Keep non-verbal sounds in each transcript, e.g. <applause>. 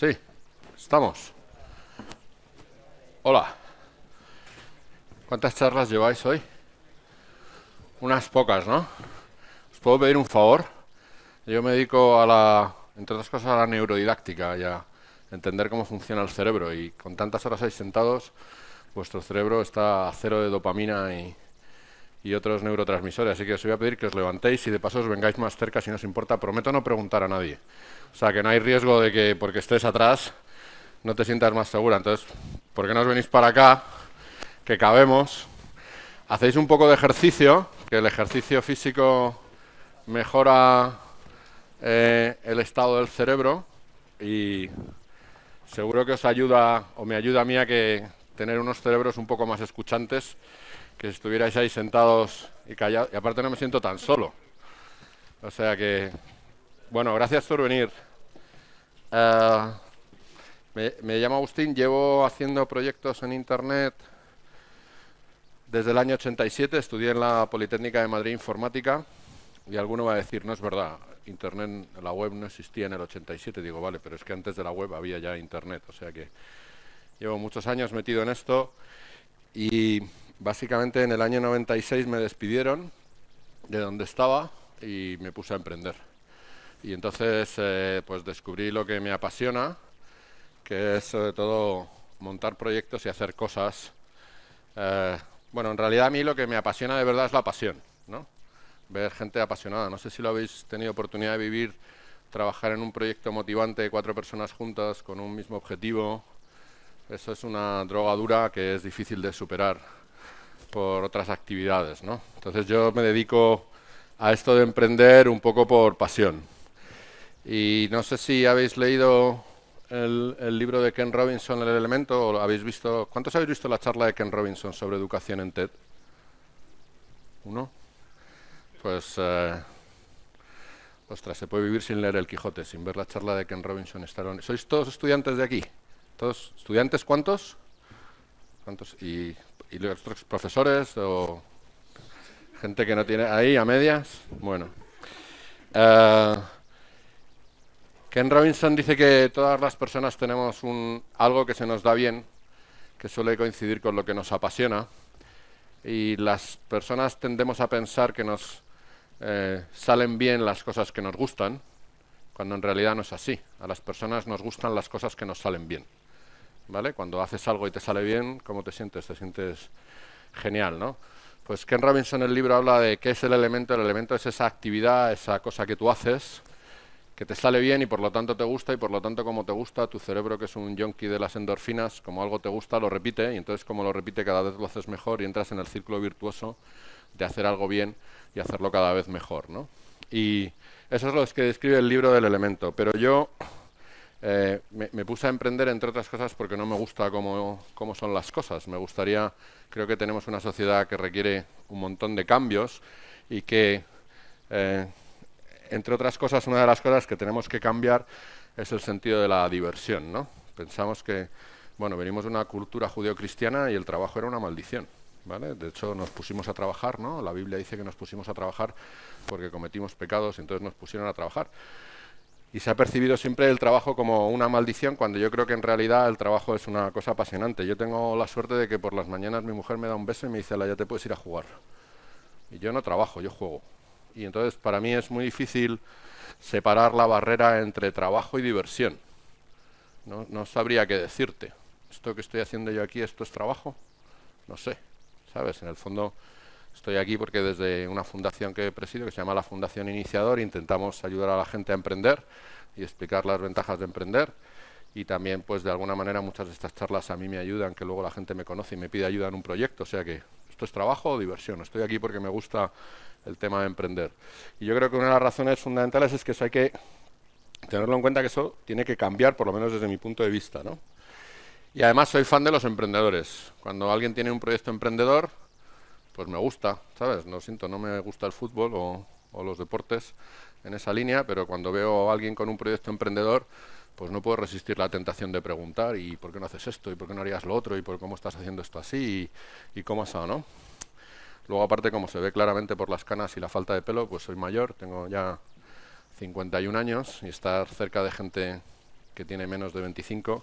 Sí, estamos. Hola. ¿Cuántas charlas lleváis hoy? Unas pocas, ¿no? ¿Os puedo pedir un favor? Yo me dedico a la, entre otras cosas, a la neurodidáctica y a entender cómo funciona el cerebro. Y con tantas horas ahí sentados, vuestro cerebro está a cero de dopamina y y otros neurotransmisores. Así que os voy a pedir que os levantéis y de paso os vengáis más cerca si nos importa. Prometo no preguntar a nadie. O sea, que no hay riesgo de que porque estés atrás no te sientas más segura. Entonces, ¿por qué no os venís para acá? Que cabemos. Hacéis un poco de ejercicio, que el ejercicio físico mejora eh, el estado del cerebro y seguro que os ayuda o me ayuda a mí a que tener unos cerebros un poco más escuchantes que estuvierais ahí sentados y callados. Y aparte no me siento tan solo. O sea que, bueno, gracias por venir. Eh, me, me, llamo Agustín, llevo haciendo proyectos en Internet desde el año 87. Estudié en la Politécnica de Madrid Informática y alguno va a decir, no es verdad, Internet, la web no existía en el 87. Digo, vale, pero es que antes de la web había ya Internet. O sea que llevo muchos años metido en esto y Básicamente en el año 96 me despidieron de donde estaba y me puse a emprender. Y entonces eh, pues descubrí lo que me apasiona, que es sobre todo montar proyectos y hacer cosas. Eh, bueno, en realidad a mí lo que me apasiona de verdad es la pasión, ¿no? Ver gente apasionada. No sé si lo habéis tenido oportunidad de vivir, trabajar en un proyecto motivante de cuatro personas juntas con un mismo objetivo. Eso es una droga dura que es difícil de superar por otras actividades. ¿no? Entonces yo me dedico a esto de emprender un poco por pasión. Y no sé si habéis leído el, libro de Ken Robinson, El Elemento, o habéis visto, ¿cuántos habéis visto la charla de Ken Robinson sobre educación en TED? ¿Uno? Pues, eh, ostras, se puede vivir sin leer El Quijote, sin ver la charla de Ken Robinson. ¿Sois todos estudiantes de aquí? ¿Todos estudiantes cuántos? ¿Cuántos? Y y los otros profesores o gente que no tiene ahí a medias. Bueno. Eh, Ken Robinson dice que todas las personas tenemos un, algo que se nos da bien, que suele coincidir con lo que nos apasiona, y las personas tendemos a pensar que nos eh, salen bien las cosas que nos gustan, cuando en realidad no es así. A las personas nos gustan las cosas que nos salen bien. Cuando haces algo y te sale bien, ¿cómo te sientes? Te sientes genial, ¿no? Pues Ken Robinson en el libro habla de qué es el elemento. El elemento es esa actividad, esa cosa que tú haces, que te sale bien y por lo tanto te gusta y por lo tanto como te gusta, tu cerebro que es un yonki de las endorfinas, como algo te gusta, lo repite y entonces como lo repite cada vez lo haces mejor y entras en el círculo virtuoso de hacer algo bien y hacerlo cada vez mejor, ¿no? Y eso es lo que describe el libro del elemento. Pero yo eh, me, puse a emprender, entre otras cosas, porque no me gusta cómo, son las cosas. Me gustaría, creo que tenemos una sociedad que requiere un montón de cambios y que, eh, entre otras cosas, una de las cosas que tenemos que cambiar es el sentido de la diversión. ¿no? Pensamos que, bueno, venimos de una cultura judeocristiana y el trabajo era una maldición. ¿Vale? De hecho, nos pusimos a trabajar, ¿no? La Biblia dice que nos pusimos a trabajar porque cometimos pecados, y entonces nos pusieron a trabajar y se ha percibido siempre el trabajo como una maldición cuando yo creo que en realidad el trabajo es una cosa apasionante. Yo tengo la suerte de que por las mañanas mi mujer me da un beso y me dice, ya te puedes ir a jugar. Y yo no trabajo, yo juego. Y entonces para mí es muy difícil separar la barrera entre trabajo y diversión. No, no sabría qué decirte. ¿Esto que estoy haciendo yo aquí, esto es trabajo? No sé. ¿Sabes? En el fondo Estoy aquí porque desde una fundación que presido, que se llama la Fundación Iniciador, intentamos ayudar a la gente a emprender y explicar las ventajas de emprender. Y también, pues de alguna manera, muchas de estas charlas a mí me ayudan, que luego la gente me conoce y me pide ayuda en un proyecto. O sea que esto es trabajo o diversión. Estoy aquí porque me gusta el tema de emprender. Y yo creo que una de las razones fundamentales es que eso hay que tenerlo en cuenta, que eso tiene que cambiar, por lo menos desde mi punto de vista. ¿no? Y además soy fan de los emprendedores. Cuando alguien tiene un proyecto emprendedor, pues me gusta, ¿sabes? no siento, no me gusta el fútbol o, los deportes en esa línea, pero cuando veo a alguien con un proyecto emprendedor, pues no puedo resistir la tentación de preguntar y por qué no haces esto y por qué no harías lo otro y por cómo estás haciendo esto así y, cómo has ¿no? Luego aparte, como se ve claramente por las canas y la falta de pelo, pues soy mayor, tengo ya 51 años y estar cerca de gente que tiene menos de 25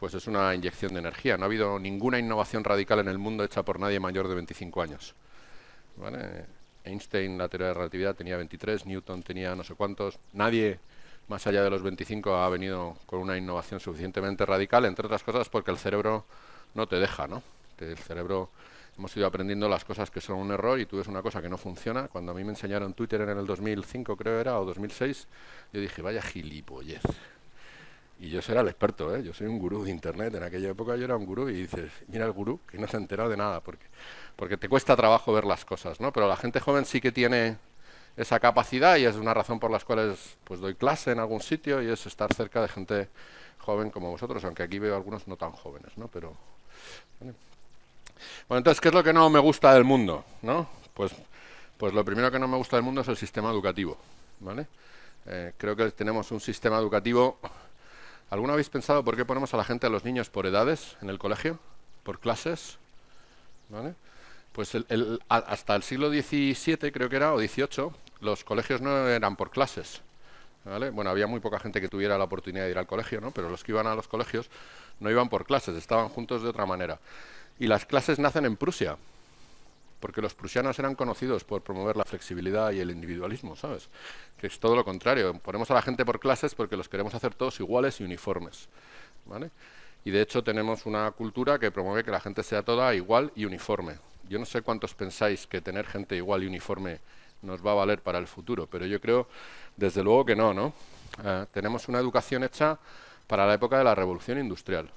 pues es una inyección de energía. No ha habido ninguna innovación radical en el mundo hecha por nadie mayor de 25 años. Einstein, la teoría de la relatividad, tenía 23, Newton tenía no sé cuántos. Nadie más allá de los 25 ha venido con una innovación suficientemente radical, entre otras cosas porque el cerebro no te deja, ¿no? El cerebro hemos ido aprendiendo las cosas que son un error y tú ves una cosa que no funciona. Cuando a mí me enseñaron Twitter en el 2005, creo era, o 2006, yo dije, vaya gilipollez. Y yo era el experto, ¿eh? yo soy un gurú de Internet. En aquella época yo era un gurú y dices, mira el gurú, que no se ha enterado de nada, porque, porque te cuesta trabajo ver las cosas, ¿no? Pero la gente joven sí que tiene esa capacidad y es una razón por las cuales pues doy clase en algún sitio y es estar cerca de gente joven como vosotros, aunque aquí veo algunos no tan jóvenes, ¿no? Pero, bueno. bueno, entonces, ¿qué es lo que no me gusta del mundo? ¿no? Pues, pues lo primero que no me gusta del mundo es el sistema educativo, ¿vale? Eh, creo que tenemos un sistema educativo ¿Alguna habéis pensado por qué ponemos a la gente, a los niños, por edades en el colegio? ¿Por clases? ¿Vale? Pues hasta el siglo XVII, creo que era, o XVIII, los colegios no eran por clases. Bueno, había muy poca gente que tuviera la oportunidad de ir al colegio, ¿no? pero los que iban a los colegios no iban por clases, estaban juntos de otra manera. Y las clases nacen en Prusia, porque los prusianos eran conocidos por promover la flexibilidad y el individualismo, ¿sabes? Que es todo lo contrario. Ponemos a la gente por clases porque los queremos hacer todos iguales y uniformes, ¿vale? Y de hecho tenemos una cultura que promueve que la gente sea toda igual y uniforme. Yo no sé cuántos pensáis que tener gente igual y uniforme nos va a valer para el futuro, pero yo creo desde luego que no, ¿no? Eh, tenemos una educación hecha para la época de la revolución industrial,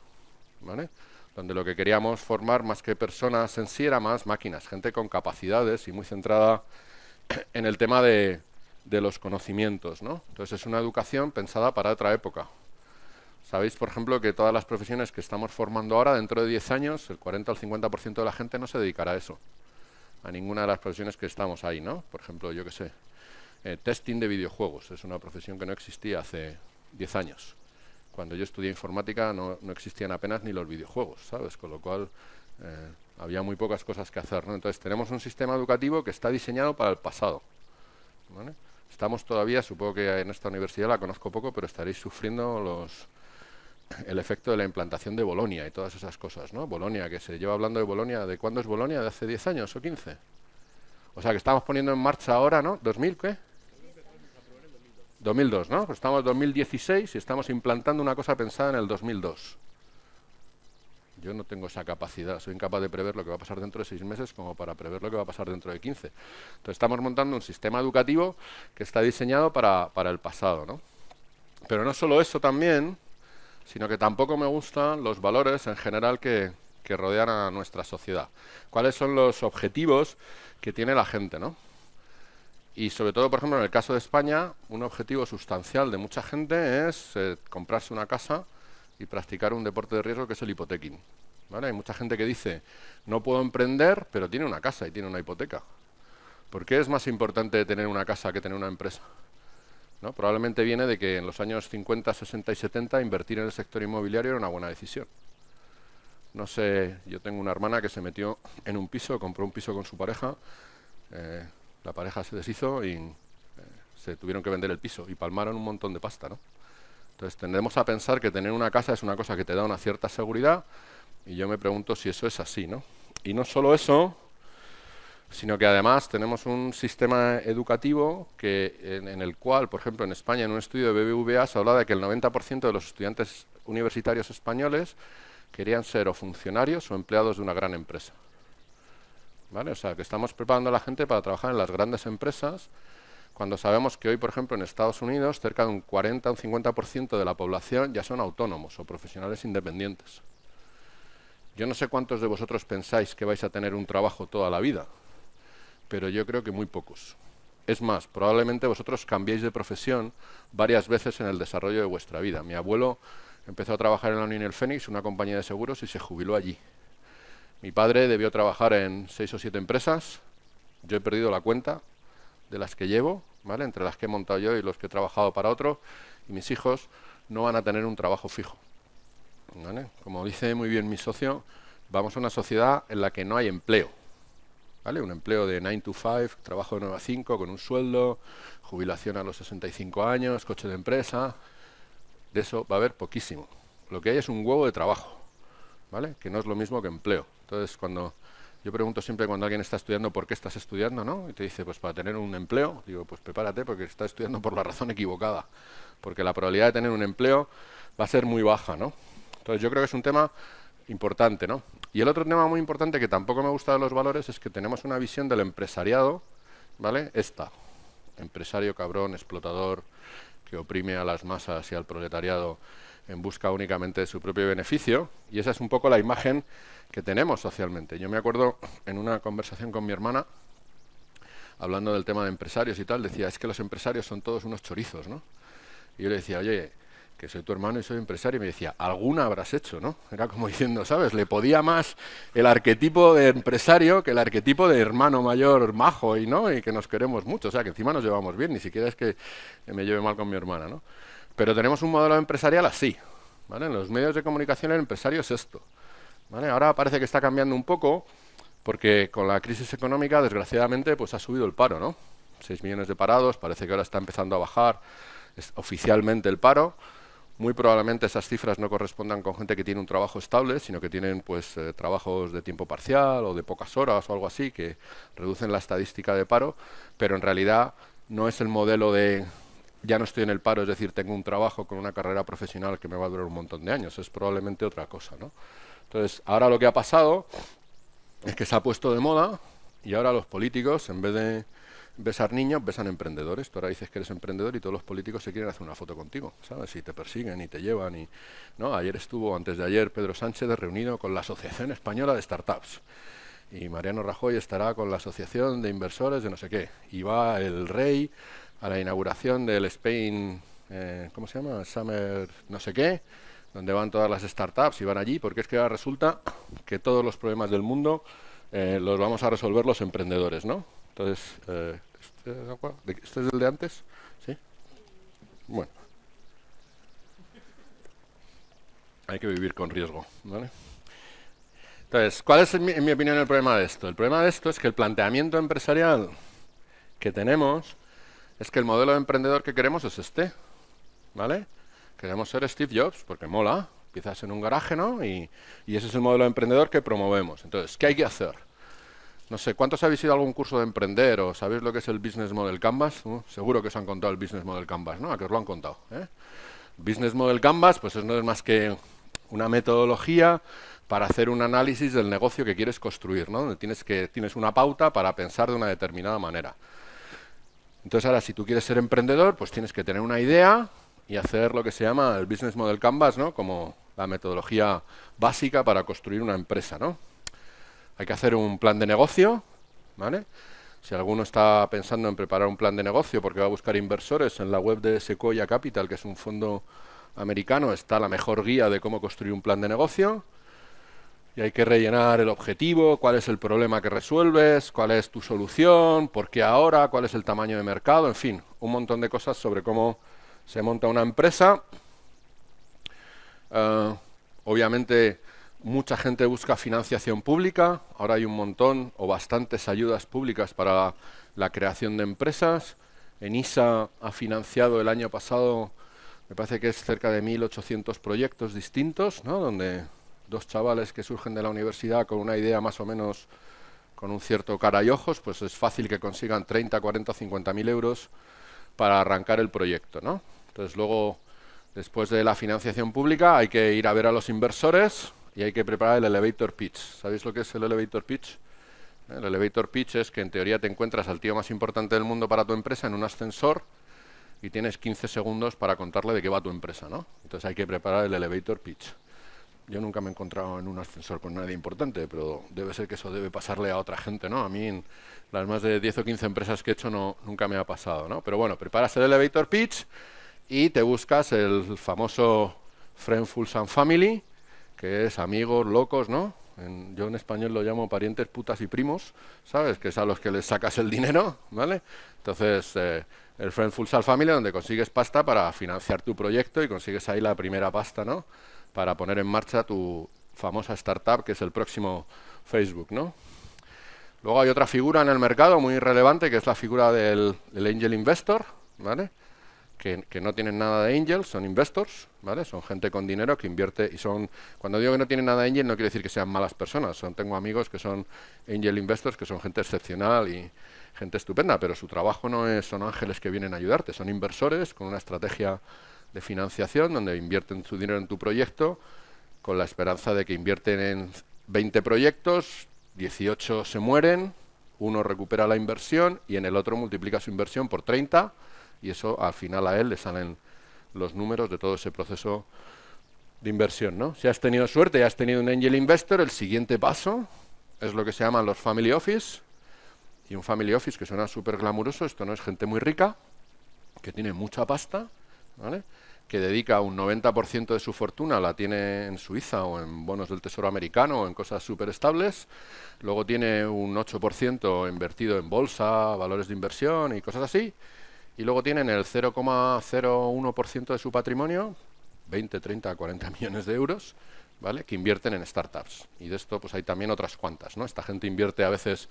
¿vale? donde lo que queríamos formar más que personas en sí era más máquinas, gente con capacidades y muy centrada <clears throat> en el tema de, los conocimientos. ¿no? Entonces es una educación pensada para otra época. Sabéis, por ejemplo, que todas las profesiones que estamos formando ahora, dentro de 10 años, el 40 al 50% de la gente no se dedicará a eso, a ninguna de las profesiones que estamos ahí, ¿no? Por ejemplo, yo qué sé, eh, testing de videojuegos, es una profesión que no existía hace 10 años cuando yo estudié informática no, no existían apenas ni los videojuegos, ¿sabes? Con lo cual eh, había muy pocas cosas que hacer, ¿no? Entonces tenemos un sistema educativo que está diseñado para el pasado, Estamos todavía, supongo que en esta universidad la conozco poco, pero estaréis sufriendo los, el efecto de la implantación de Bolonia y todas esas cosas, ¿no? Bolonia, que se lleva hablando de Bolonia, ¿de cuándo es Bolonia? ¿De hace 10 años o 15? O sea, que estamos poniendo en marcha ahora, ¿no? ¿2000 qué? 2002, ¿no? Pues estamos en 2016 y estamos implantando una cosa pensada en el 2002. Yo no tengo esa capacidad, soy incapaz de prever lo que va a pasar dentro de seis meses como para prever lo que va a pasar dentro de 15. Entonces estamos montando un sistema educativo que está diseñado para, para el pasado, ¿no? Pero no solo eso también, sino que tampoco me gustan los valores en general que, que rodean a nuestra sociedad. ¿Cuáles son los objetivos que tiene la gente, no? Y sobre todo, por ejemplo, en el caso de España, un objetivo sustancial de mucha gente es eh, comprarse una casa y practicar un deporte de riesgo que es el hipotequín. Hay mucha gente que dice, no puedo emprender, pero tiene una casa y tiene una hipoteca. ¿Por qué es más importante tener una casa que tener una empresa? ¿No? Probablemente viene de que en los años 50, 60 y 70 invertir en el sector inmobiliario era una buena decisión. No sé, yo tengo una hermana que se metió en un piso, compró un piso con su pareja, eh, la pareja se deshizo y eh, se tuvieron que vender el piso y palmaron un montón de pasta, ¿no? Entonces tendemos a pensar que tener una casa es una cosa que te da una cierta seguridad y yo me pregunto si eso es así, ¿no? Y no solo eso, sino que además tenemos un sistema educativo que, en, el cual, por ejemplo, en España, en un estudio de BBVA se habla de que el 90% de los estudiantes universitarios españoles querían ser o funcionarios o empleados de una gran empresa. O sea, que estamos preparando a la gente para trabajar en las grandes empresas cuando sabemos que hoy, por ejemplo, en Estados Unidos, cerca de un 40 o un 50% de la población ya son autónomos o profesionales independientes. Yo no sé cuántos de vosotros pensáis que vais a tener un trabajo toda la vida, pero yo creo que muy pocos. Es más, probablemente vosotros cambiéis de profesión varias veces en el desarrollo de vuestra vida. Mi abuelo empezó a trabajar en la Unión Fénix, una compañía de seguros, y se jubiló allí. Mi padre debió trabajar en seis o siete empresas. Yo he perdido la cuenta de las que llevo, ¿vale? entre las que he montado yo y los que he trabajado para otros. Y mis hijos no van a tener un trabajo fijo. Como dice muy bien mi socio, vamos a una sociedad en la que no hay empleo. ¿Vale? Un empleo de 9 to 5, trabajo de 9 a 5 con un sueldo, jubilación a los 65 años, coche de empresa. De eso va a haber poquísimo. Lo que hay es un huevo de trabajo, ¿vale? Que no es lo mismo que empleo. Entonces, cuando yo pregunto siempre cuando alguien está estudiando por qué estás estudiando, ¿no? Y te dice, pues para tener un empleo. Digo, pues prepárate porque estás estudiando por la razón equivocada. Porque la probabilidad de tener un empleo va a ser muy baja, ¿no? Entonces, yo creo que es un tema importante, ¿no? Y el otro tema muy importante que tampoco me gusta de los valores es que tenemos una visión del empresariado, ¿vale? Esta. Empresario cabrón, explotador, que oprime a las masas y al proletariado en busca únicamente de su propio beneficio. Y esa es un poco la imagen que tenemos socialmente. Yo me acuerdo en una conversación con mi hermana, hablando del tema de empresarios y tal, decía, es que los empresarios son todos unos chorizos, ¿no? Y yo le decía, oye, que soy tu hermano y soy empresario, y me decía, alguna habrás hecho, ¿no? Era como <laughs> diciendo, ¿sabes? Le podía más el arquetipo de empresario que el arquetipo de hermano mayor majo y no, y que nos queremos mucho, o sea, que encima nos llevamos bien, ni siquiera es que me lleve mal con mi hermana, ¿no? Pero tenemos un modelo empresarial así. ¿vale? En los medios de comunicación el empresario es esto. ¿vale? Ahora parece que está cambiando un poco porque con la crisis económica, desgraciadamente, pues ha subido el paro. ¿no? 6 millones de parados, parece que ahora está empezando a bajar es oficialmente el paro. Muy probablemente esas cifras no correspondan con gente que tiene un trabajo estable, sino que tienen pues eh, trabajos de tiempo parcial o de pocas horas o algo así que reducen la estadística de paro, pero en realidad no es el modelo de ya no estoy en el paro, es decir, tengo un trabajo con una carrera profesional que me va a durar un montón de años, es probablemente otra cosa. ¿no? Entonces, ahora lo que ha pasado es que se ha puesto de moda y ahora los políticos, en vez de besar niños, besan emprendedores. Tú ahora dices que eres emprendedor y todos los políticos se quieren hacer una foto contigo, ¿sabes? Y te persiguen y te llevan. Y, ¿no? Ayer estuvo, antes de ayer, Pedro Sánchez reunido con la Asociación Española de Startups y Mariano Rajoy estará con la Asociación de Inversores de no sé qué. Y va el rey a la inauguración del Spain, eh, ¿cómo se llama? Summer no sé qué, donde van todas las startups y van allí, porque es que ahora resulta que todos los problemas del mundo eh, los vamos a resolver los emprendedores, ¿no? Entonces, eh, ¿este, ¿este, es el de antes? ¿Sí? Bueno. Hay que vivir con riesgo, ¿vale? Entonces, ¿cuál es, en mi opinión, el problema de esto? El problema de esto es que el planteamiento empresarial que tenemos es que el modelo de emprendedor que queremos es este, ¿vale? Queremos ser Steve Jobs, porque mola, empiezas en un garaje, ¿no? Y, ese es el modelo de emprendedor que promovemos. Entonces, ¿qué hay que hacer? No sé, ¿cuántos habéis ido a algún curso de emprender o sabéis lo que es el Business Model Canvas? Uh, seguro que os han contado el Business Model Canvas, ¿no? A que os lo han contado. ¿eh? Business Model Canvas, pues no es más que una metodología para hacer un análisis del negocio que quieres construir, ¿no? Donde tienes, que, tienes una pauta para pensar de una determinada manera. Entonces ahora, si tú quieres ser emprendedor, pues tienes que tener una idea y hacer lo que se llama el Business Model Canvas, ¿no? Como la metodología básica para construir una empresa, ¿no? Hay que hacer un plan de negocio, ¿vale? Si alguno está pensando en preparar un plan de negocio porque va a buscar inversores, en la web de Sequoia Capital, que es un fondo americano, está la mejor guía de cómo construir un plan de negocio y hay que rellenar el objetivo, cuál es el problema que resuelves, cuál es tu solución, por qué ahora, cuál es el tamaño de mercado, en fin, un montón de cosas sobre cómo se monta una empresa. Eh, obviamente mucha gente busca financiación pública, ahora hay un montón o bastantes ayudas públicas para la, creación de empresas. ENISA ha financiado el año pasado, me parece que es cerca de 1.800 proyectos distintos, ¿no? donde dos chavales que surgen de la universidad con una idea más o menos con un cierto cara y ojos, pues es fácil que consigan 30, 40, 50 mil euros para arrancar el proyecto. ¿no? Entonces luego, después de la financiación pública, hay que ir a ver a los inversores y hay que preparar el elevator pitch. ¿Sabéis lo que es el elevator pitch? ¿Eh? El elevator pitch es que en teoría te encuentras al tío más importante del mundo para tu empresa en un ascensor y tienes 15 segundos para contarle de qué va tu empresa. ¿no? Entonces hay que preparar el elevator pitch. Yo nunca me he encontrado en un ascensor con nadie importante, pero debe ser que eso debe pasarle a otra gente, ¿no? A mí en las más de 10 o 15 empresas que he hecho no, nunca me ha pasado, ¿no? Pero bueno, preparas el elevator pitch y te buscas el famoso Friendfuls and Family, que es amigos, locos, ¿no? yo en español lo llamo parientes, putas y primos, ¿sabes? Que es a los que les sacas el dinero, ¿vale? Entonces, eh, el Friendfuls and Family, donde consigues pasta para financiar tu proyecto y consigues ahí la primera pasta, ¿no? para poner en marcha tu famosa startup, que es el próximo Facebook, ¿no? Luego hay otra figura en el mercado muy relevante, que es la figura del, angel investor, ¿vale? Que, no tienen nada de angel, son investors, ¿vale? Son gente con dinero que invierte y son... Cuando digo que no tienen nada de angel no quiere decir que sean malas personas. Son, tengo amigos que son angel investors, que son gente excepcional y gente estupenda, pero su trabajo no es, son ángeles que vienen a ayudarte, son inversores con una estrategia de financiación, donde invierten su dinero en tu proyecto, con la esperanza de que invierten en 20 proyectos, 18 se mueren, uno recupera la inversión y en el otro multiplica su inversión por 30 y eso al final a él le salen los números de todo ese proceso de inversión. ¿no? Si has tenido suerte y has tenido un angel investor, el siguiente paso es lo que se llaman los family office. Y un family office que suena súper glamuroso, esto no es gente muy rica, que tiene mucha pasta, ¿vale? que dedica un 90% de su fortuna, la tiene en Suiza o en bonos del Tesoro americano o en cosas súper estables. Luego tiene un 8% invertido en bolsa, valores de inversión y cosas así. Y luego tienen el 0,01% de su patrimonio, 20, 30, 40 millones de euros, ¿vale? que invierten en startups. Y de esto pues hay también otras cuantas. ¿no? Esta gente invierte a veces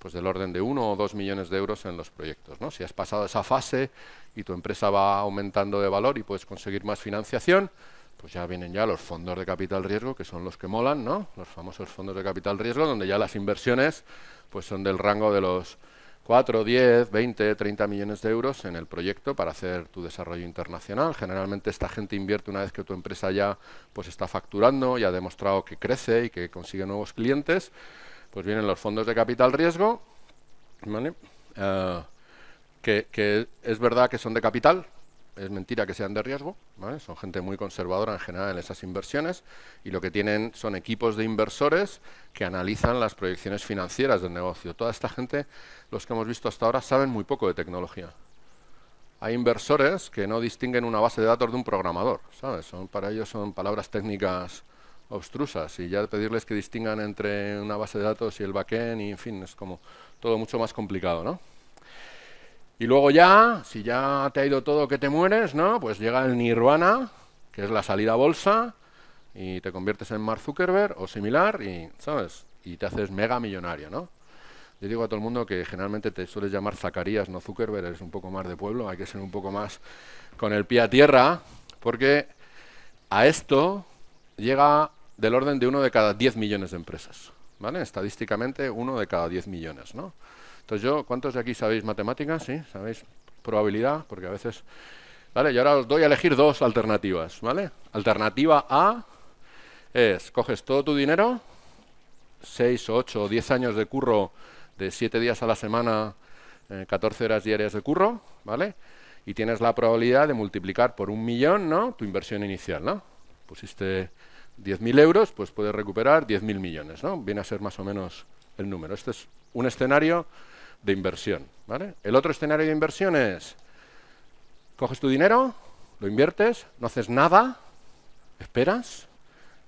pues del orden de 1 o 2 millones de euros en los proyectos. ¿no? Si has pasado esa fase y tu empresa va aumentando de valor y puedes conseguir más financiación, pues ya vienen ya los fondos de capital riesgo, que son los que molan, ¿no? los famosos fondos de capital riesgo, donde ya las inversiones pues son del rango de los 4, 10, 20, 30 millones de euros en el proyecto para hacer tu desarrollo internacional. Generalmente esta gente invierte una vez que tu empresa ya pues está facturando y ha demostrado que crece y que consigue nuevos clientes pues vienen los fondos de capital riesgo, eh, que, es verdad que son de capital, es mentira que sean de riesgo, son gente muy conservadora en general en esas inversiones y lo que tienen son equipos de inversores que analizan las proyecciones financieras del negocio. Toda esta gente, los que hemos visto hasta ahora, saben muy poco de tecnología. Hay inversores que no distinguen una base de datos de un programador, Son, para ellos son palabras técnicas obstrusas y ya pedirles que distingan entre una base de datos y el backend y en fin, es como todo mucho más complicado, ¿no? Y luego ya, si ya te ha ido todo que te mueres, ¿no? Pues llega el nirvana, que es la salida bolsa y te conviertes en Mark Zuckerberg o similar y, ¿sabes? Y te haces mega millonario, ¿no? Yo digo a todo el mundo que generalmente te sueles llamar Zacarías, no Zuckerberg, eres un poco más de pueblo, hay que ser un poco más con el pie a tierra, porque a esto llega del orden de uno de cada 10 millones de empresas. ¿vale? Estadísticamente, uno de cada 10 millones. ¿no? Entonces yo, ¿cuántos de aquí sabéis matemáticas? ¿Sí? ¿Sabéis probabilidad? Porque a veces... ¿Vale? Y ahora os doy a elegir dos alternativas. ¿vale? Alternativa A es, coges todo tu dinero, 6, 8 o 10 años de curro de 7 días a la semana, 14 eh, horas diarias de curro, ¿vale? Y tienes la probabilidad de multiplicar por un millón, ¿no? Tu inversión inicial, ¿no? Pusiste 10.000 euros, pues puedes recuperar 10.000 millones, ¿no? Viene a ser más o menos el número. Este es un escenario de inversión, ¿vale? El otro escenario de inversión es, coges tu dinero, lo inviertes, no haces nada, esperas,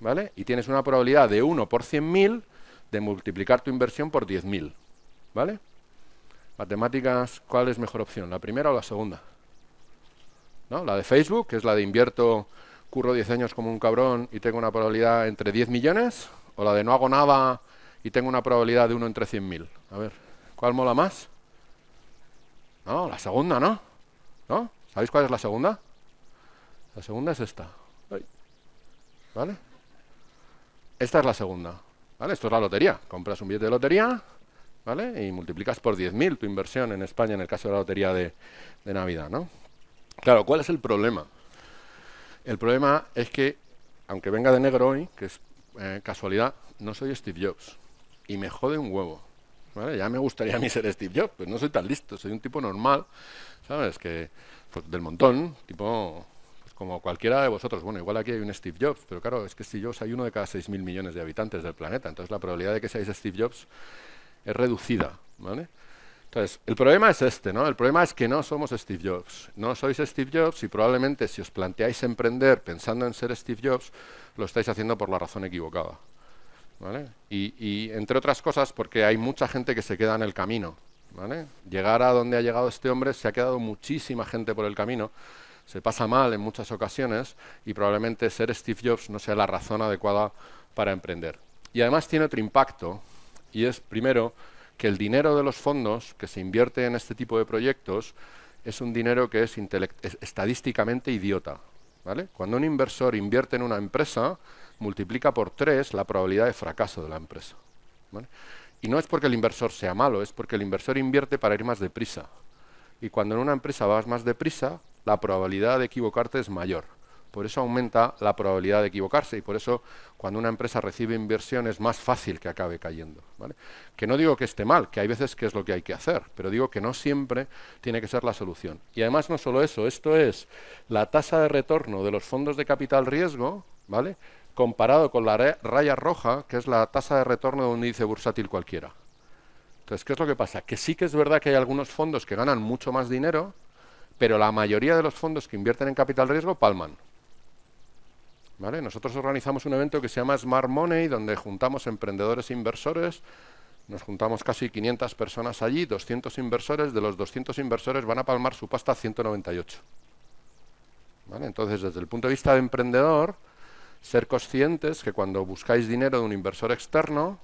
¿vale? Y tienes una probabilidad de 1 por 100.000 de multiplicar tu inversión por 10.000, ¿vale? Matemáticas, ¿cuál es mejor opción? ¿La primera o la segunda? ¿No? La de Facebook, que es la de invierto curro 10 años como un cabrón y tengo una probabilidad entre 10 millones o la de no hago nada y tengo una probabilidad de 1 entre 100.000? A ver, ¿cuál mola más? No, la segunda, ¿no? ¿No? ¿Sabéis cuál es la segunda? La segunda es esta. ¿Vale? Esta es la segunda. ¿Vale? Esto es la lotería. Compras un billete de lotería ¿vale? y multiplicas por 10.000 tu inversión en España en el caso de la lotería de, de Navidad. ¿no? Claro, ¿cuál es el problema? El problema es que, aunque venga de negro hoy, que es eh, casualidad, no soy Steve Jobs. Y me jode un huevo. ¿vale? Ya me gustaría a mí ser Steve Jobs, pero no soy tan listo, soy un tipo normal, ¿sabes? Que pues, del montón, tipo pues, como cualquiera de vosotros. Bueno, igual aquí hay un Steve Jobs, pero claro, es que Steve Jobs hay uno de cada 6.000 millones de habitantes del planeta, entonces la probabilidad de que seáis Steve Jobs es reducida, ¿vale? Entonces, el problema es este, ¿no? El problema es que no somos Steve Jobs. No sois Steve Jobs y probablemente si os planteáis emprender pensando en ser Steve Jobs, lo estáis haciendo por la razón equivocada. ¿vale? Y, entre otras cosas porque hay mucha gente que se queda en el camino. ¿vale? Llegar a donde ha llegado este hombre se ha quedado muchísima gente por el camino. Se pasa mal en muchas ocasiones y probablemente ser Steve Jobs no sea la razón adecuada para emprender. Y además tiene otro impacto y es, primero, que el dinero de los fondos que se invierte en este tipo de proyectos es un dinero que es, estadísticamente idiota. Cuando un inversor invierte en una empresa, multiplica por tres la probabilidad de fracaso de la empresa. Y no es porque el inversor sea malo, es porque el inversor invierte para ir más deprisa. Y cuando en una empresa vas más deprisa, la probabilidad de equivocarte es mayor. Por eso aumenta la probabilidad de equivocarse y por eso cuando una empresa recibe inversión es más fácil que acabe cayendo. ¿vale? Que no digo que esté mal, que hay veces que es lo que hay que hacer, pero digo que no siempre tiene que ser la solución. Y además no solo eso, esto es la tasa de retorno de los fondos de capital riesgo, ¿vale? comparado con la raya roja, que es la tasa de retorno de un índice bursátil cualquiera. Entonces, ¿qué es lo que pasa? Que sí que es verdad que hay algunos fondos que ganan mucho más dinero, pero la mayoría de los fondos que invierten en capital riesgo palman. Nosotros organizamos un evento que se llama Smart Money, donde juntamos emprendedores e inversores. Nos juntamos casi 500 personas allí, 200 inversores. De los 200 inversores van a palmar su pasta 198. Entonces, desde el punto de vista de emprendedor, ser conscientes que cuando buscáis dinero de un inversor externo,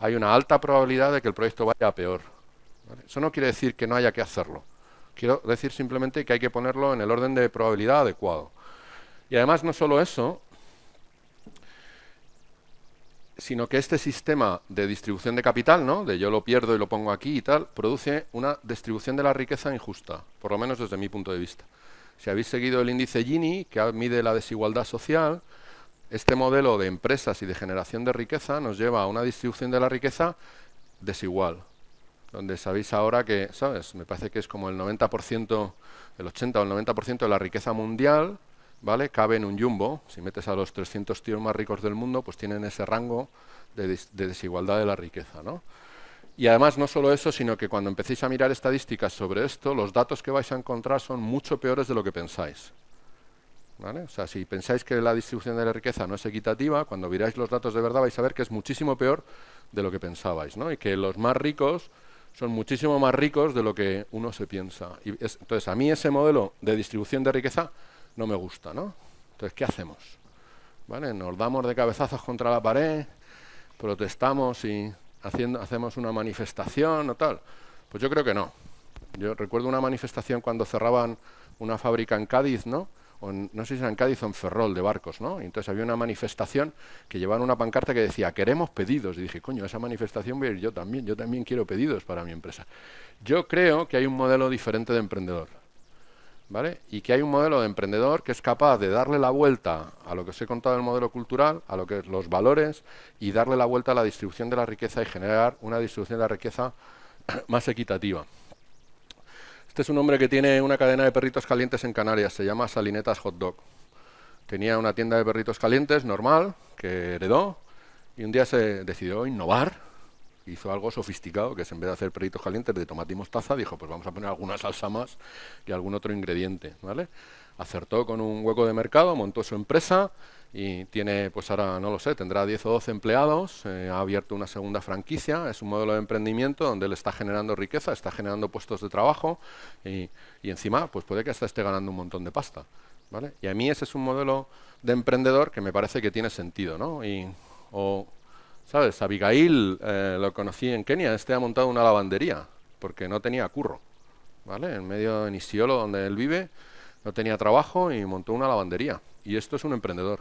hay una alta probabilidad de que el proyecto vaya a peor. Eso no quiere decir que no haya que hacerlo. Quiero decir simplemente que hay que ponerlo en el orden de probabilidad adecuado. Y además no solo eso, sino que este sistema de distribución de capital, ¿no? de yo lo pierdo y lo pongo aquí y tal, produce una distribución de la riqueza injusta, por lo menos desde mi punto de vista. Si habéis seguido el índice Gini, que mide la desigualdad social, este modelo de empresas y de generación de riqueza nos lleva a una distribución de la riqueza desigual, donde sabéis ahora que, ¿sabes? Me parece que es como el 90%, el 80 o el 90% de la riqueza mundial ¿vale? cabe en un jumbo. Si metes a los 300 tíos más ricos del mundo, pues tienen ese rango de, desigualdad de la riqueza. ¿no? Y además no solo eso, sino que cuando empecéis a mirar estadísticas sobre esto, los datos que vais a encontrar son mucho peores de lo que pensáis. ¿Vale? O si pensáis que la distribución de la riqueza no es equitativa, cuando miráis los datos de verdad vais a ver que es muchísimo peor de lo que pensabais, ¿no? Y que los más ricos son muchísimo más ricos de lo que uno se piensa. Y entonces, a mí ese modelo de distribución de riqueza no me gusta, ¿no? Entonces, ¿qué hacemos? ¿Vale? Nos damos de cabezazos contra la pared, protestamos y haciendo, hacemos una manifestación o tal. Pues yo creo que no. Yo recuerdo una manifestación cuando cerraban una fábrica en Cádiz, ¿no? O no sé si era en Cádiz o en Ferrol de barcos, ¿no? entonces había una manifestación que llevaban una pancarta que decía, queremos pedidos. Y dije, coño, esa manifestación voy a ir yo también, yo también quiero pedidos para mi empresa. Yo creo que hay un modelo diferente de emprendedor. Y que hay un modelo de emprendedor que es capaz de darle la vuelta a lo que os he contado del modelo cultural, a lo que es los valores, y darle la vuelta a la distribución de la riqueza y generar una distribución de la riqueza <clears throat> más equitativa. Este es un hombre que tiene una cadena de perritos calientes en Canarias, se llama Salinetas Hot Dog. Tenía una tienda de perritos calientes normal, que heredó, y un día se decidió innovar hizo algo sofisticado, que es en vez de hacer perritos calientes de tomate y mostaza, dijo, pues vamos a poner alguna salsa más y algún otro ingrediente, ¿vale? Acertó con un hueco de mercado, montó su empresa y tiene, pues ahora no lo sé, tendrá 10 o 12 empleados, eh, ha abierto una segunda franquicia, es un modelo de emprendimiento donde le está generando riqueza, está generando puestos de trabajo y, encima, pues puede que hasta esté ganando un montón de pasta, ¿vale? Y a mí ese es un modelo de emprendedor que me parece que tiene sentido, ¿no? ¿Sabes? Abigail eh, lo conocí en Kenia. Este ha montado una lavandería porque no tenía curro. ¿Vale? En medio de Nisiolo, donde él vive, no tenía trabajo y montó una lavandería. Y esto es un emprendedor.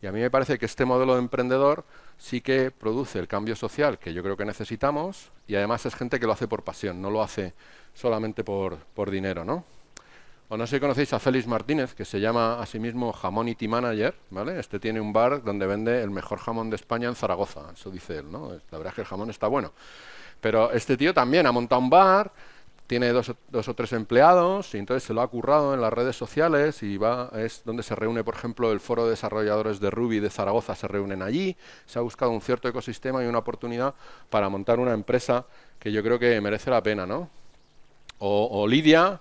Y a mí me parece que este modelo de emprendedor sí que produce el cambio social que yo creo que necesitamos y además es gente que lo hace por pasión, no lo hace solamente por, por dinero, ¿no? O no sé si conocéis a Félix Martínez, que se llama a sí mismo Jamonity Manager, ¿vale? Este tiene un bar donde vende el mejor jamón de España en Zaragoza, eso dice él, ¿no? La verdad es que el jamón está bueno. Pero este tío también ha montado un bar, tiene dos, o tres empleados y entonces se lo ha currado en las redes sociales y va es donde se reúne, por ejemplo, el foro de desarrolladores de Ruby de Zaragoza, se reúnen allí, se ha buscado un cierto ecosistema y una oportunidad para montar una empresa que yo creo que merece la pena, ¿no? o Lidia,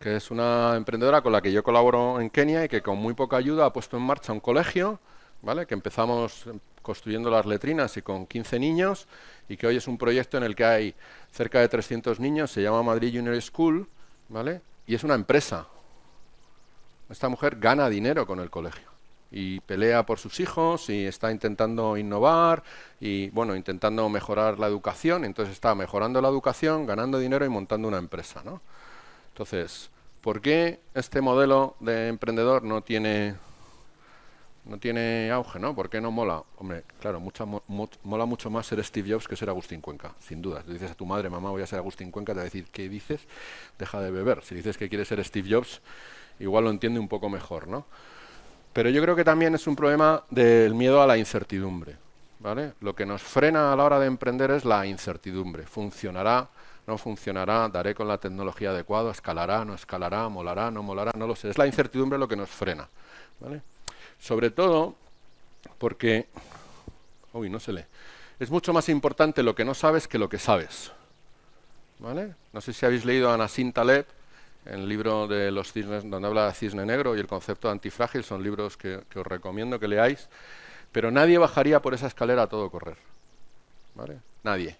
que es una emprendedora con la que yo colaboro en Kenia y que con muy poca ayuda ha puesto en marcha un colegio, ¿vale? que empezamos construyendo las letrinas y con 15 niños, y que hoy es un proyecto en el que hay cerca de 300 niños, se llama Madrid Junior School, y es una empresa. Esta mujer gana dinero con el colegio y pelea por sus hijos y está intentando innovar y bueno, intentando mejorar la educación, entonces está mejorando la educación, ganando dinero y montando una empresa, ¿no? Entonces, ¿por qué este modelo de emprendedor no tiene, no tiene auge? ¿no? ¿Por qué no mola? Hombre, claro, mola mucho más ser Steve Jobs que ser Agustín Cuenca, sin duda. Si dices a tu madre, mamá, voy a ser Agustín Cuenca, te va a decir, ¿qué dices? Deja de beber. Si dices que quieres ser Steve Jobs, igual lo entiende un poco mejor, ¿no? Pero yo creo que también es un problema del miedo a la incertidumbre. ¿vale? Lo que nos frena a la hora de emprender es la incertidumbre. ¿Funcionará? no funcionará, daré con la tecnología adecuada, escalará, no escalará, molará, no molará, no lo sé. Es la incertidumbre lo que nos frena. ¿vale? Sobre todo porque... Uy, no se lee. Es mucho más importante lo que no sabes que lo que sabes. ¿Vale? No sé si habéis leído a Nassim Taleb, en el libro de los cisnes, donde habla de cisne negro y el concepto de antifrágil, son libros que, os recomiendo que leáis, pero nadie bajaría por esa escalera a todo correr. ¿Vale? Nadie.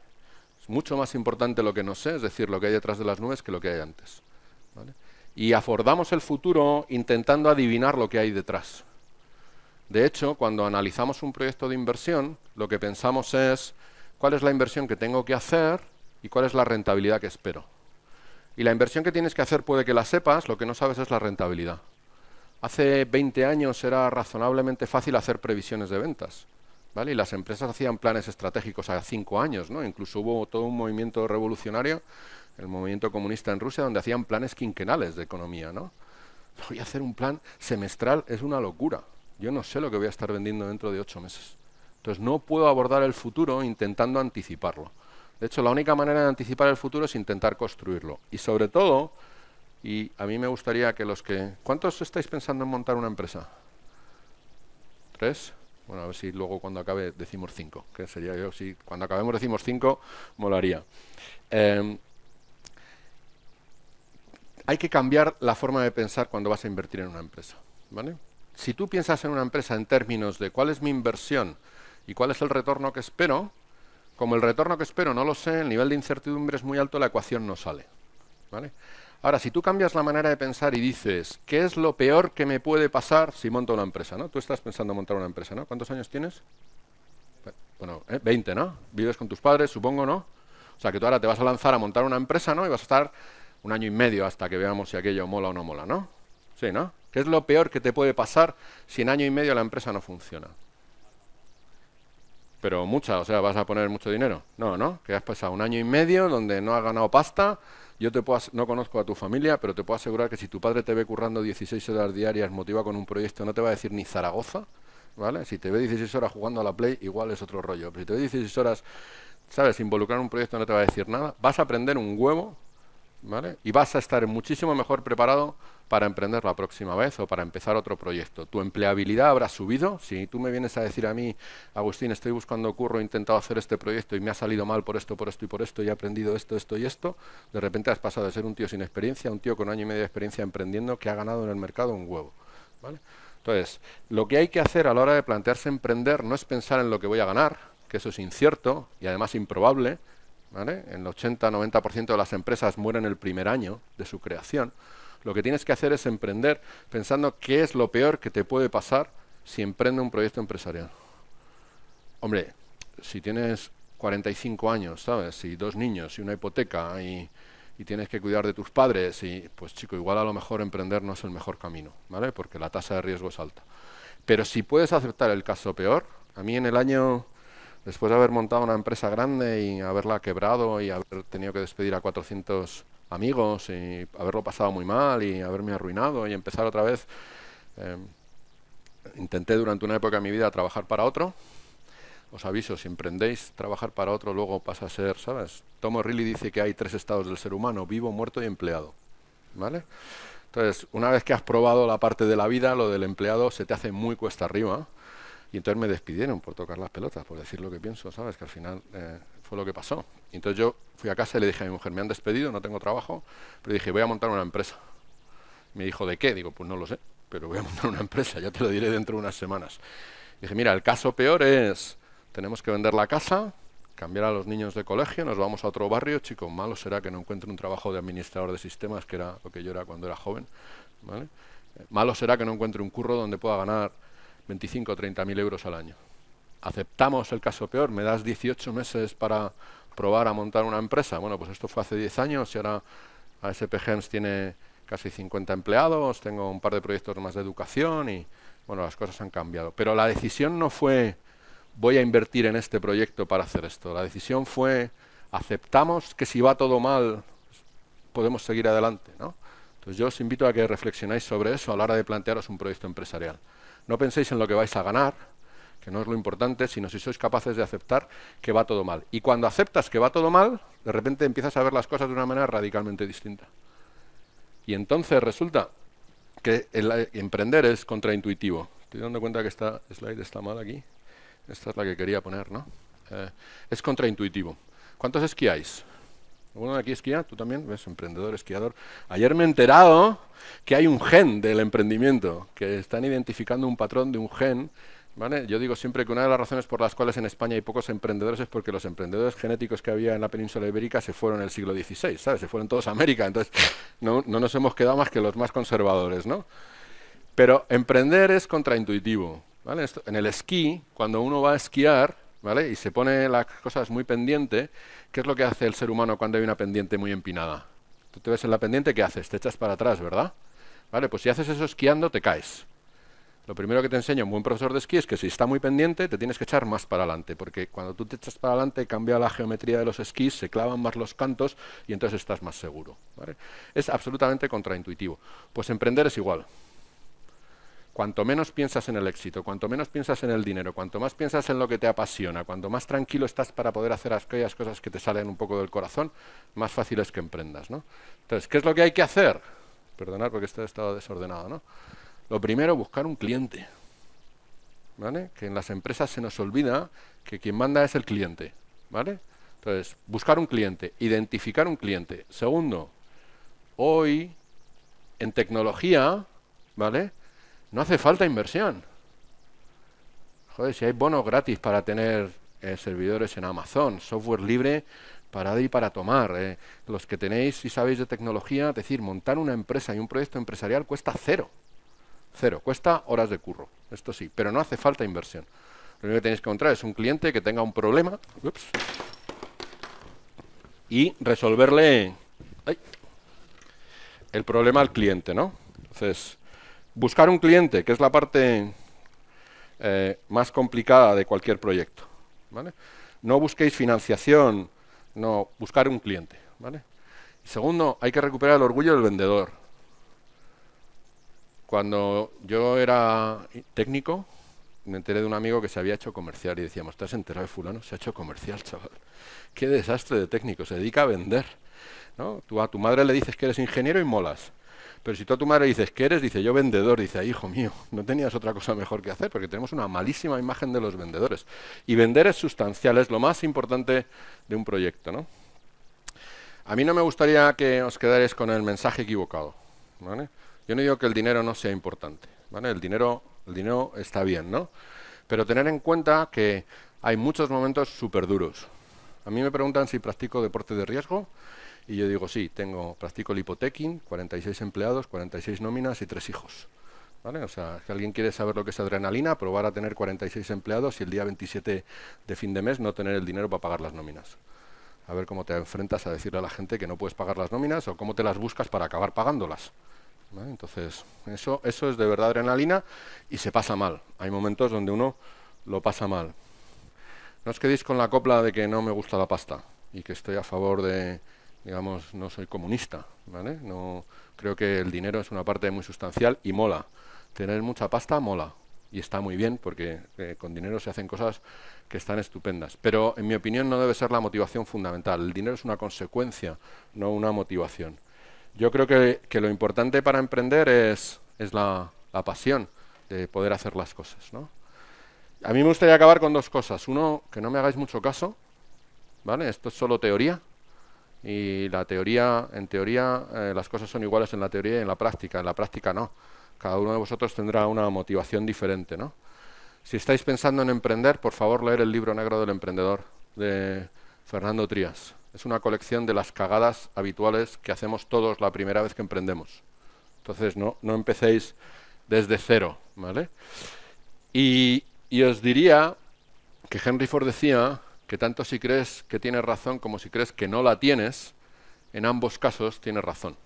Es mucho más importante lo que no sé, es decir, lo que hay detrás de las nubes, que lo que hay antes. Y afordamos el futuro intentando adivinar lo que hay detrás. De hecho, cuando analizamos un proyecto de inversión, lo que pensamos es cuál es la inversión que tengo que hacer y cuál es la rentabilidad que espero. Y la inversión que tienes que hacer puede que la sepas, lo que no sabes es la rentabilidad. Hace 20 años era razonablemente fácil hacer previsiones de ventas. ¿vale? Y las empresas hacían planes estratégicos a cinco años, ¿no? Incluso hubo todo un movimiento revolucionario, el movimiento comunista en Rusia, donde hacían planes quinquenales de economía, ¿no? Voy a hacer un plan semestral, es una locura. Yo no sé lo que voy a estar vendiendo dentro de ocho meses. Entonces no puedo abordar el futuro intentando anticiparlo. De hecho, la única manera de anticipar el futuro es intentar construirlo. Y sobre todo, y a mí me gustaría que los que... ¿Cuántos estáis pensando en montar una empresa? ¿Tres? Bueno, a ver si luego cuando acabe decimos 5, que sería yo, si cuando acabemos decimos 5, molaría. Em, hay que cambiar la forma de pensar cuando vas a invertir en una empresa. Si tú piensas en una empresa en términos de cuál es mi inversión y cuál es el retorno que espero, como el retorno que espero no lo sé, el nivel de incertidumbre es muy alto, la ecuación no sale. ¿vale? Ahora, si tú cambias la manera de pensar y dices, ¿qué es lo peor que me puede pasar si monto una empresa? ¿no? Tú estás pensando en montar una empresa, ¿no? ¿Cuántos años tienes? Bueno, ¿eh? 20, ¿no? Vives con tus padres, supongo, ¿no? O sea, que tú ahora te vas a lanzar a montar una empresa, ¿no? Y vas a estar un año y medio hasta que veamos si aquello mola o no mola, ¿no? Sí, ¿no? ¿Qué es lo peor que te puede pasar si en año y medio la empresa no funciona? Pero mucha, o sea, vas a poner mucho dinero. No, ¿no? Que has pasado un año y medio donde no has ganado pasta, yo te no conozco a tu familia, pero te puedo asegurar que si tu padre te ve currando 16 horas diarias motivado con un proyecto, no te va a decir ni Zaragoza, ¿vale? Si te ve 16 horas jugando a la Play, igual es otro rollo. Pero si te ve 16 horas, ¿sabes? Involucrar un proyecto no te va a decir nada. Vas a aprender un huevo, ¿vale? Y vas a estar muchísimo mejor preparado para emprender la próxima vez o para empezar otro proyecto. ¿Tu empleabilidad habrá subido? Si tú me vienes a decir a mí, Agustín, estoy buscando curro, he intentado hacer este proyecto y me ha salido mal por esto, por esto y por esto, y he aprendido esto, esto y esto, de repente has pasado de ser un tío sin experiencia a un tío con año y medio de experiencia emprendiendo que ha ganado en el mercado un huevo. Entonces, lo que hay que hacer a la hora de plantearse emprender no es pensar en lo que voy a ganar, que eso es incierto y además improbable. En el 80-90% de las empresas mueren el primer año de su creación. Lo que tienes que hacer es emprender pensando qué es lo peor que te puede pasar si emprende un proyecto empresarial. Hombre, si tienes 45 años, ¿sabes? Y dos niños y una hipoteca y, tienes que cuidar de tus padres y pues chico, igual a lo mejor emprender no es el mejor camino, ¿vale? Porque la tasa de riesgo es alta. Pero si puedes aceptar el caso peor, a mí en el año después de haber montado una empresa grande y haberla quebrado y haber tenido que despedir a 400 amigos y haberlo pasado muy mal y haberme arruinado y empezar otra vez. Em, intenté durante una época de mi vida trabajar para otro. Os aviso, si emprendéis trabajar para otro, luego pasa a ser, ¿sabes? Tomo Riley dice que hay tres estados del ser humano, vivo, muerto y empleado. ¿Vale? Entonces, una vez que has probado la parte de la vida, lo del empleado se te hace muy cuesta arriba. Y entonces me despidieron por tocar las pelotas, por decir lo que pienso, ¿sabes? Que al final eh, fue lo que pasó. entonces yo fui a casa y le dije a mi mujer, me han despedido, no tengo trabajo, pero dije, voy a montar una empresa. Me dijo, ¿de qué? Digo, pues no lo sé, pero voy a <laughs> montar una empresa, ya te lo diré dentro de unas semanas. Dije, mira, el caso peor es, tenemos que vender la casa, cambiar a los niños de colegio, nos vamos a otro barrio, chico, malo será que no encuentre un trabajo de administrador de sistemas, que era lo que yo era cuando era joven, ¿vale? Malo será que no encuentre un curro donde pueda ganar 25 o 30 mil euros al año aceptamos el caso peor, me das 18 meses para probar a montar una empresa. Bueno, pues esto fue hace 10 años y ahora ASP Gems tiene casi 50 empleados, tengo un par de proyectos más de educación y, bueno, las cosas han cambiado. Pero la decisión no fue voy a invertir en este proyecto para hacer esto. La decisión fue aceptamos que si va todo mal podemos seguir adelante, Entonces yo os invito a que reflexionáis sobre eso a la hora de plantearos un proyecto empresarial. No penséis en lo que vais a ganar, que no es lo importante, sino si sois capaces de aceptar que va todo mal. Y cuando aceptas que va todo mal, de repente empiezas a ver las cosas de una manera radicalmente distinta. Y entonces resulta que el eh, emprender es contraintuitivo. Estoy dando cuenta que esta slide está mal aquí. Esta es la que quería poner, ¿no? Eh, es contraintuitivo. ¿Cuántos esquiáis? ¿Alguno de aquí esquía? ¿Tú también? ¿Ves? Emprendedor, esquiador. Ayer me he enterado que hay un gen del emprendimiento, que están identificando un patrón de un gen yo digo siempre que una de las razones por las cuales en España hay pocos emprendedores es porque los emprendedores genéticos que había en la península ibérica se fueron en el siglo XVI, ¿sabes? Se fueron todos a América, entonces no, nos hemos quedado más que los más conservadores, ¿no? Pero emprender es contraintuitivo, ¿vale? en el esquí, cuando uno va a esquiar, ¿vale? Y se pone las cosas muy pendiente, ¿qué es lo que hace el ser humano cuando hay una pendiente muy empinada? Tú te ves en la pendiente, ¿qué haces? Te echas para atrás, ¿verdad? Vale, pues si haces eso esquiando, te caes. Lo primero que te enseño un buen profesor de esquí es que si está muy pendiente, te tienes que echar más para adelante, porque cuando tú te echas para adelante cambia la geometría de los esquís, se clavan más los cantos y entonces estás más seguro. Es absolutamente contraintuitivo. Pues emprender es igual. Cuanto menos piensas en el éxito, cuanto menos piensas en el dinero, cuanto más piensas en lo que te apasiona, cuanto más tranquilo estás para poder hacer aquellas cosas que te salen un poco del corazón, más fácil es que emprendas. ¿no? Entonces, ¿qué es lo que hay que hacer? Perdonad porque esto ha estado desordenado, ¿no? Lo primero, buscar un cliente. ¿Vale? Que en las empresas se nos olvida que quien manda es el cliente. ¿Vale? Entonces, buscar un cliente, identificar un cliente. Segundo, hoy en tecnología, ¿vale? No hace falta inversión. Joder, si hay bonos gratis para tener eh, servidores en Amazon, software libre para y para tomar. Eh. Los que tenéis y sabéis de tecnología, es decir, montar una empresa y un proyecto empresarial cuesta cero. Cero. Cuesta horas de curro. Esto sí, pero no hace falta inversión. Lo único que tenéis que encontrar es un cliente que tenga un problema y resolverle el problema al cliente, ¿no? Entonces, buscar un cliente, que es la parte eh, más complicada de cualquier proyecto. ¿vale? No busquéis financiación, no, buscar un cliente. ¿vale? segundo, hay que recuperar el orgullo del vendedor. Cuando yo era técnico, me enteré de un amigo que se había hecho comercial y decíamos, ¿estás enterado de fulano? Se ha hecho comercial, chaval. Qué desastre de técnico, se dedica a vender. Tú a tu madre le dices que eres ingeniero y molas. Pero si tú a tu madre le dices que eres, dice yo vendedor, dice, hijo mío, no tenías otra cosa mejor que hacer, porque tenemos una malísima imagen de los vendedores. Y vender es sustancial, es lo más importante de un proyecto. A mí no me gustaría que os quedarais con el mensaje equivocado. ¿vale? Yo no digo que el dinero no sea importante, ¿vale? El dinero, está bien, ¿no? Pero tener en cuenta que hay muchos momentos súper duros. A mí me preguntan si practico deporte de riesgo y yo digo sí, tengo, practico el y 46 empleados, 46 nóminas y tres hijos. O sea, si alguien quiere saber lo que es adrenalina, probar a tener 46 empleados y el día 27 de fin de mes no tener el dinero para pagar las nóminas. A ver cómo te enfrentas a decirle a la gente que no puedes pagar las nóminas o cómo te las buscas para acabar pagándolas. Entonces, eso, eso es de verdad adrenalina y se pasa mal. Hay momentos donde uno lo pasa mal. No os quedéis con la copla de que no me gusta la pasta y que estoy a favor de, digamos, no soy comunista, No, creo que el dinero es una parte muy sustancial y mola. Tener mucha pasta mola y está muy bien porque eh, con dinero se hacen cosas que están estupendas. Pero en mi opinión no debe ser la motivación fundamental. El dinero es una consecuencia, no una motivación. Yo creo que, lo importante para emprender es, la, pasión de poder hacer las cosas. ¿no? A mí me gustaría acabar con dos cosas. Uno, que no me hagáis mucho caso. ¿vale? Esto es solo teoría. Y la teoría, en teoría, eh, las cosas son iguales en la teoría y en la práctica. En la práctica no. Cada uno de vosotros tendrá una motivación diferente. ¿no? Si estáis pensando en emprender, por favor leer el libro negro del emprendedor de Fernando Trías es una colección de las cagadas habituales que hacemos todos la primera vez que emprendemos. Entonces, no, empecéis desde cero, ¿vale? Y, os diría que Henry Ford decía que tanto si crees que tienes razón como si crees que no la tienes, en ambos casos tienes razón.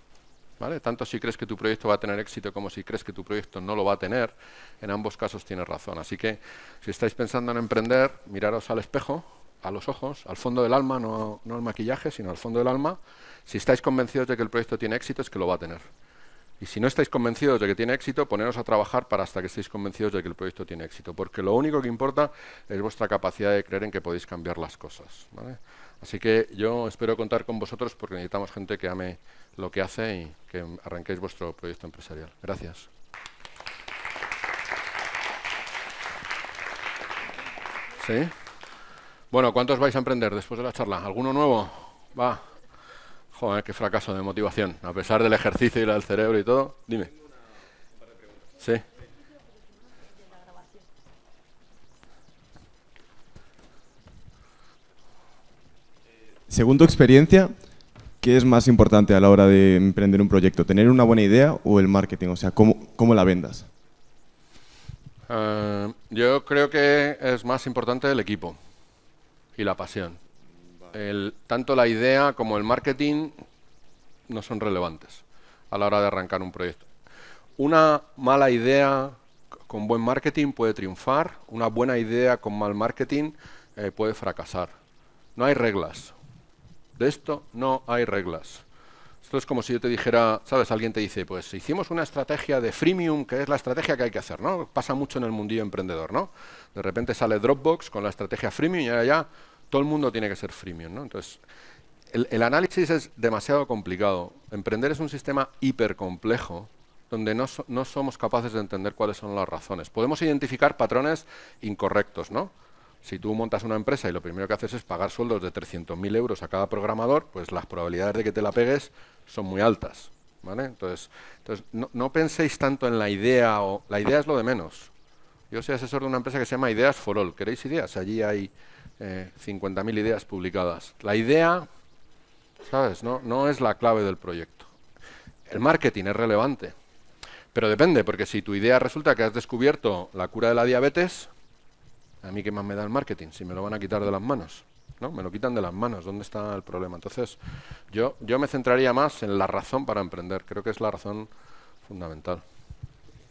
¿Vale? Tanto si crees que tu proyecto va a tener éxito como si crees que tu proyecto no lo va a tener, en ambos casos tienes razón. Así que si estáis pensando en emprender, miraros al espejo a los ojos, al fondo del alma, no, al maquillaje, sino al fondo del alma, si estáis convencidos de que el proyecto tiene éxito, es que lo va a tener. Y si no estáis convencidos de que tiene éxito, poneros a trabajar para hasta que estéis convencidos de que el proyecto tiene éxito, porque lo único que importa es vuestra capacidad de creer en que podéis cambiar las cosas. Así que yo espero contar con vosotros porque necesitamos gente que ame lo que hace y que arranquéis vuestro proyecto empresarial. Gracias. ¿Sí? Bueno, ¿cuántos vais a emprender después de la charla? ¿Alguno nuevo? Va. Joder, qué fracaso de motivación. A pesar del ejercicio y la del cerebro y todo. Dime. Sí. Según tu experiencia, ¿qué es más importante a la hora de emprender un proyecto? ¿Tener una buena idea o el marketing? O sea, ¿cómo, la vendas? Eh, yo creo que es más importante el equipo y la pasión. tanto la idea como el marketing no son relevantes a la hora de arrancar un proyecto. Una mala idea con buen marketing puede triunfar, una buena idea con mal marketing eh, puede fracasar. No hay reglas. De esto no hay reglas. Esto es como si yo te dijera, ¿sabes? Alguien te dice, pues hicimos una estrategia de freemium, que es la estrategia que hay que hacer, ¿no? Pasa mucho en el mundillo emprendedor, ¿no? De repente sale Dropbox con la estrategia freemium y ahora ya todo el mundo tiene que ser freemium, ¿no? Entonces, el, análisis es demasiado complicado. Emprender es un sistema hipercomplejo donde no, no, somos capaces de entender cuáles son las razones. Podemos identificar patrones incorrectos, ¿no? Si tú montas una empresa y lo primero que haces es pagar sueldos de 300.000 euros a cada programador, pues las probabilidades de que te la pegues son muy altas, ¿vale? Entonces, entonces no, no penséis tanto en la idea, o la idea es lo de menos. Yo soy asesor de una empresa que se llama Ideas for All. ¿Queréis ideas? Allí hay 50.000 eh, ideas publicadas. La idea, ¿sabes? No, es la clave del proyecto. El marketing es relevante. Pero depende, porque si tu idea resulta que has descubierto la cura de la diabetes, a mí qué más me da el marketing, si me lo van a quitar de las manos. ¿no? Me lo quitan de las manos, ¿dónde está el problema? Entonces, yo, yo me centraría más en la razón para emprender, creo que es la razón fundamental.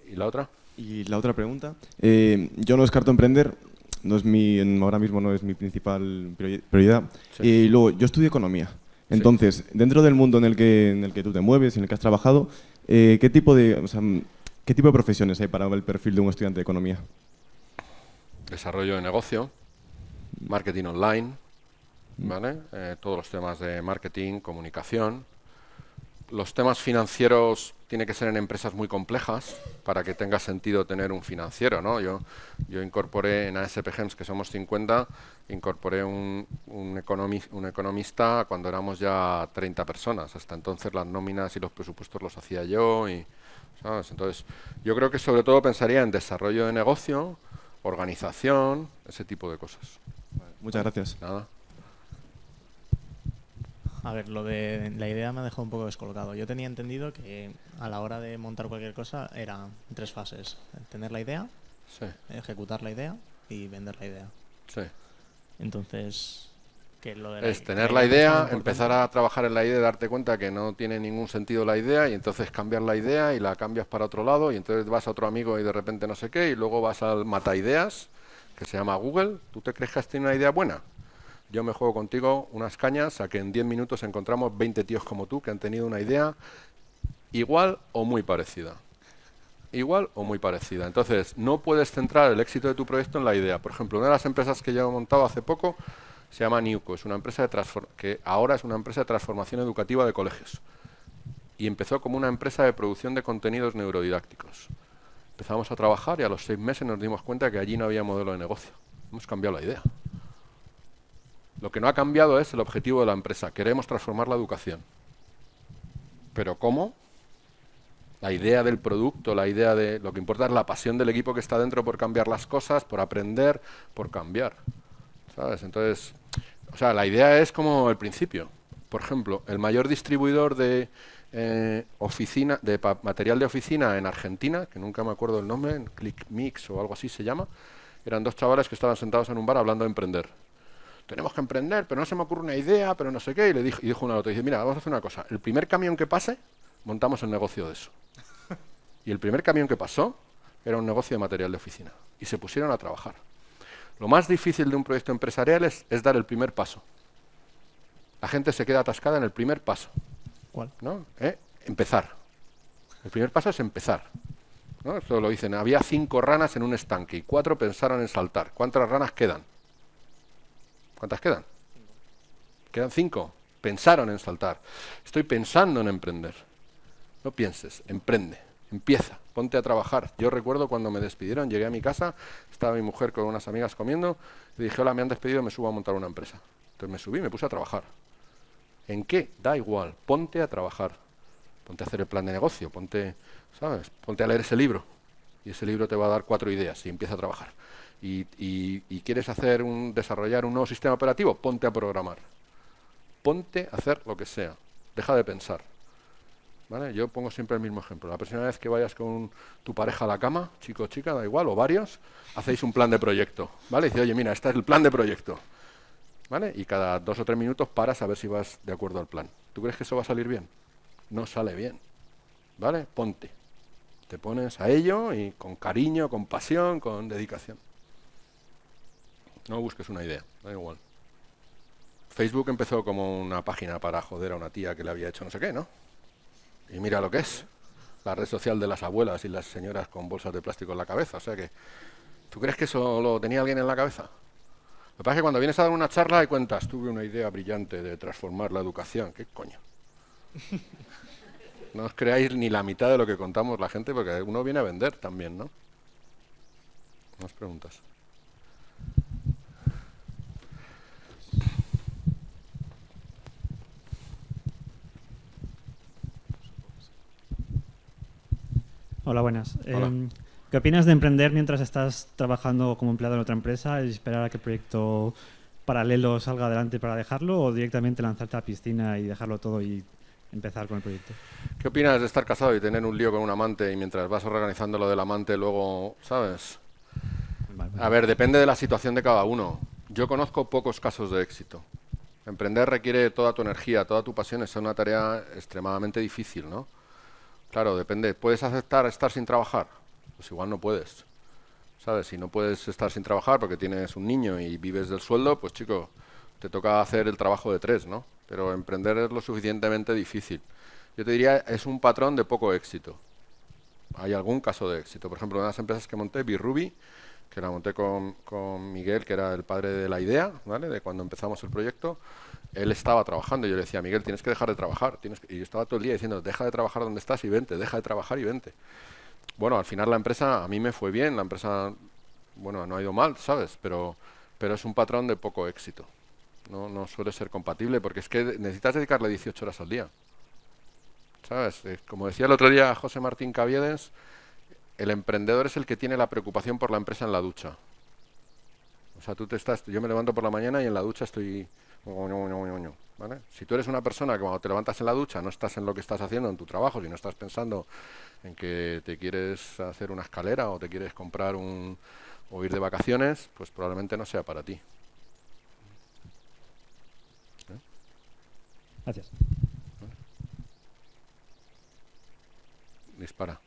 ¿Y la otra? Y la otra pregunta, eh, yo no descarto emprender, no es mi, ahora mismo no es mi principal prioridad. Eh, y luego, yo estudio economía. Entonces, dentro del mundo en el, que, en el que tú te mueves en el que has trabajado, eh, ¿qué, tipo de, ¿qué tipo de profesiones hay para el perfil de un estudiante de economía? Desarrollo de negocio, marketing online, mm. ¿vale? todos los temas de marketing, comunicación, los temas financieros tiene que ser en empresas muy complejas para que tenga sentido tener un financiero. ¿no? Yo, yo incorporé en ASPGEMS, que somos 50, incorporé un, un, economista cuando éramos ya 30 personas. Hasta entonces las nóminas y los presupuestos los hacía yo. Y, Entonces, yo creo que sobre todo pensaría en desarrollo de negocio, organización, ese tipo de cosas. Muchas gracias. Nada. A ver, lo de la idea me ha dejado un poco descolgado. Yo tenía entendido que a la hora de montar cualquier cosa era tres fases. Tener la idea, ejecutar la idea y vender la idea. Sí. Entonces, que lo de Es tener la idea, empezar a trabajar en la idea, darte cuenta que no tiene ningún sentido la idea y entonces cambiar la idea y la cambias para otro lado y entonces vas a otro amigo y de repente no sé qué y luego vas al mata ideas que se llama Google. ¿Tú te crees que has tenido una idea buena? Yo me juego contigo unas cañas a que en 10 minutos encontramos 20 tíos como tú que han tenido una idea igual o muy parecida. Igual o muy parecida. Entonces, no puedes centrar el éxito de tu proyecto en la idea. Por ejemplo, una de las empresas que yo he montado hace poco se llama Niuco, es una empresa de que ahora es una empresa de transformación educativa de colegios. Y empezó como una empresa de producción de contenidos neurodidácticos. Empezamos a trabajar y a los seis meses nos dimos cuenta que allí no había modelo de negocio. Hemos cambiado la idea. Lo que no ha cambiado es el objetivo de la empresa. Queremos transformar la educación. ¿Pero cómo? La idea del producto, la idea de lo que importa es la pasión del equipo que está dentro por cambiar las cosas, por aprender, por cambiar. ¿Sabes? Entonces, o sea, la idea es como el principio. Por ejemplo, el mayor distribuidor de, eh, oficina, de material de oficina en Argentina, que nunca me acuerdo el nombre, Click Mix o algo así se llama, eran dos chavales que estaban sentados en un bar hablando de emprender tenemos que emprender, pero no se me ocurre una idea, pero no sé qué. Y le dijo, y dijo una otra, dice, mira, vamos a hacer una cosa. El primer camión que pase, montamos el negocio de eso. <laughs> Y el primer camión que pasó era un negocio de material de oficina. Y se pusieron a trabajar. Lo más difícil de un proyecto empresarial es, dar el primer paso. La gente se queda atascada en el primer paso. ¿Cuál? ¿no? ¿Eh? Empezar. El primer paso es empezar. Esto lo dicen, había cinco ranas en un estanque y cuatro pensaron en saltar. ¿Cuántas ranas quedan? ¿Cuántas quedan? Quedan cinco. Pensaron en saltar. Estoy pensando en emprender. No pienses, emprende, empieza, ponte a trabajar. Yo recuerdo cuando me despidieron, llegué a mi casa, estaba mi mujer con unas amigas comiendo, y dije, hola, me han despedido, me subo a montar una empresa. Entonces me subí me puse a trabajar. ¿En qué? Da igual, ponte a trabajar. Ponte a hacer el plan de negocio, ponte, ¿sabes? Ponte a leer ese libro. Y ese libro te va a dar cuatro ideas y empieza a trabajar y, quieres hacer un, desarrollar un nuevo sistema operativo, ponte a programar. Ponte a hacer lo que sea. Deja de pensar. ¿Vale? Yo pongo siempre el mismo ejemplo. La próxima vez que vayas con tu pareja a la cama, chico o chica, da igual, o varios, hacéis un plan de proyecto, ¿vale? dice, oye, mira, este es el plan de proyecto, ¿vale? Y cada dos o tres minutos paras a ver si vas de acuerdo al plan. ¿Tú crees que eso va a salir bien? No sale bien, ¿vale? Ponte. Te pones a ello y con cariño, con pasión, con dedicación. No busques una idea, da igual. Facebook empezó como una página para joder a una tía que le había hecho no sé qué, ¿no? Y mira lo que es. La red social de las abuelas y las señoras con bolsas de plástico en la cabeza. O sea que, ¿tú crees que eso lo tenía alguien en la cabeza? Lo que pasa es que cuando vienes a dar una charla y cuentas, tuve una idea brillante de transformar la educación. ¿Qué coño? No os creáis ni la mitad de lo que contamos la gente porque uno viene a vender también, ¿no? Más preguntas. Hola, buenas. Em, ¿Qué opinas de emprender mientras estás trabajando como empleado en otra empresa y esperar a que el proyecto paralelo salga adelante para dejarlo o directamente lanzarte a la piscina y dejarlo todo y empezar con el proyecto? ¿Qué opinas de estar casado y tener un lío con un amante y mientras vas organizando lo del amante luego, ¿sabes? A ver, depende de la situación de cada uno. Yo conozco pocos casos de éxito. Emprender requiere toda tu energía, toda tu pasión, es una tarea extremadamente difícil, ¿no? Claro, depende. ¿Puedes aceptar estar sin trabajar? Pues igual no puedes. ¿Sabes? Si no puedes estar sin trabajar porque tienes un niño y vives del sueldo, pues chico, te toca hacer el trabajo de tres, ¿no? Pero emprender es lo suficientemente difícil. Yo te diría, es un patrón de poco éxito. Hay algún caso de éxito. Por ejemplo, una de las empresas que monté, Birubi, que la monté con, con, Miguel, que era el padre de la idea, ¿vale? De cuando empezamos el proyecto, él estaba trabajando. Y yo le decía, Miguel, tienes que dejar de trabajar. Tienes que... Y yo estaba todo el día diciendo, deja de trabajar donde estás y vente, deja de trabajar y vente. Bueno, al final la empresa a mí me fue bien, la empresa, bueno, no ha ido mal, ¿sabes? Pero, pero es un patrón de poco éxito. No, no suele ser compatible porque es que necesitas dedicarle 18 horas al día. ¿Sabes? Eh, como decía el otro día José Martín Caviedes, el emprendedor es el que tiene la preocupación por la empresa en la ducha. O sea, tú te estás, yo me levanto por la mañana y en la ducha estoy... Si tú eres una persona que cuando te levantas en la ducha no estás en lo que estás haciendo en tu trabajo, si no estás pensando en que te quieres hacer una escalera o te quieres comprar un, o ir de vacaciones, pues probablemente no sea para ti. Gracias. Dispara.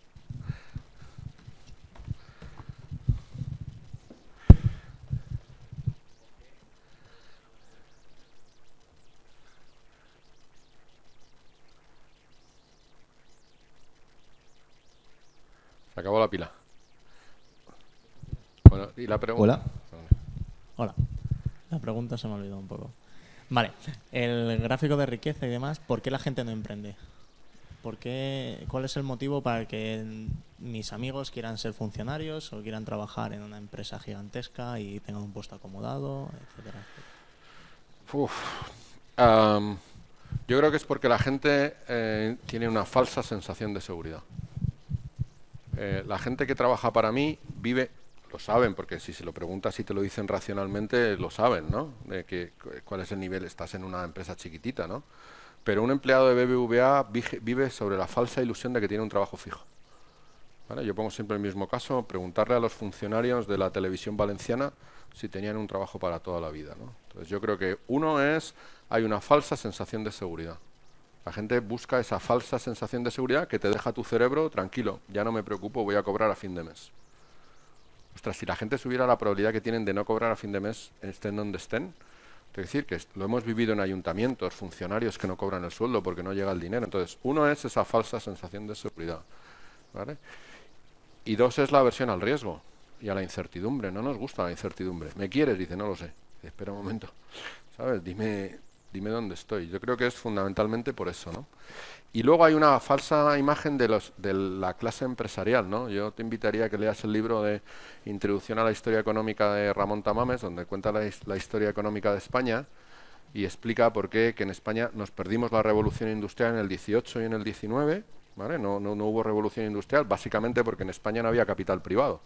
acabó la pila. y la pregunta. Hola. Hola. La pregunta se me ha olvidado un poco. Vale, el gráfico de riqueza y demás, ¿por qué la gente no emprende? ¿Por ¿Cuál es el motivo para que mis amigos quieran ser funcionarios o quieran trabajar en una empresa gigantesca y tengan un puesto acomodado, etcétera? yo creo que es porque la gente eh, tiene una falsa sensación de seguridad. Eh, la gente que trabaja para mí vive, lo saben, porque si se lo preguntas y te lo dicen racionalmente, lo saben, ¿no? De que, ¿Cuál es el nivel? Estás en una empresa chiquitita, ¿no? Pero un empleado de BBVA vive sobre la falsa ilusión de que tiene un trabajo fijo. ¿Vale? Yo pongo siempre el mismo caso, preguntarle a los funcionarios de la televisión valenciana si tenían un trabajo para toda la vida. ¿no? Entonces yo creo que uno es, hay una falsa sensación de seguridad. La gente busca esa falsa sensación de seguridad que te deja tu cerebro tranquilo, ya no me preocupo, voy a cobrar a fin de mes. Ostras, si la gente subiera la probabilidad que tienen de no cobrar a fin de mes, estén donde estén, es decir, que lo hemos vivido en ayuntamientos, funcionarios que no cobran el sueldo porque no llega el dinero. Entonces, uno es esa falsa sensación de seguridad. ¿vale? Y dos es la aversión al riesgo y a la incertidumbre. No nos gusta la incertidumbre. ¿Me quieres? Dice, no lo sé. Espera un momento. ¿Sabes? Dime, dime dónde estoy. Yo creo que es fundamentalmente por eso, ¿no? Y luego hay una falsa imagen de, los, de la clase empresarial, ¿no? Yo te invitaría a que leas el libro de Introducción a la Historia Económica de Ramón Tamames, donde cuenta la, historia económica de España y explica por qué que en España nos perdimos la revolución industrial en el 18 y en el 19, ¿vale? No, no hubo revolución industrial, básicamente porque en España no había capital privado.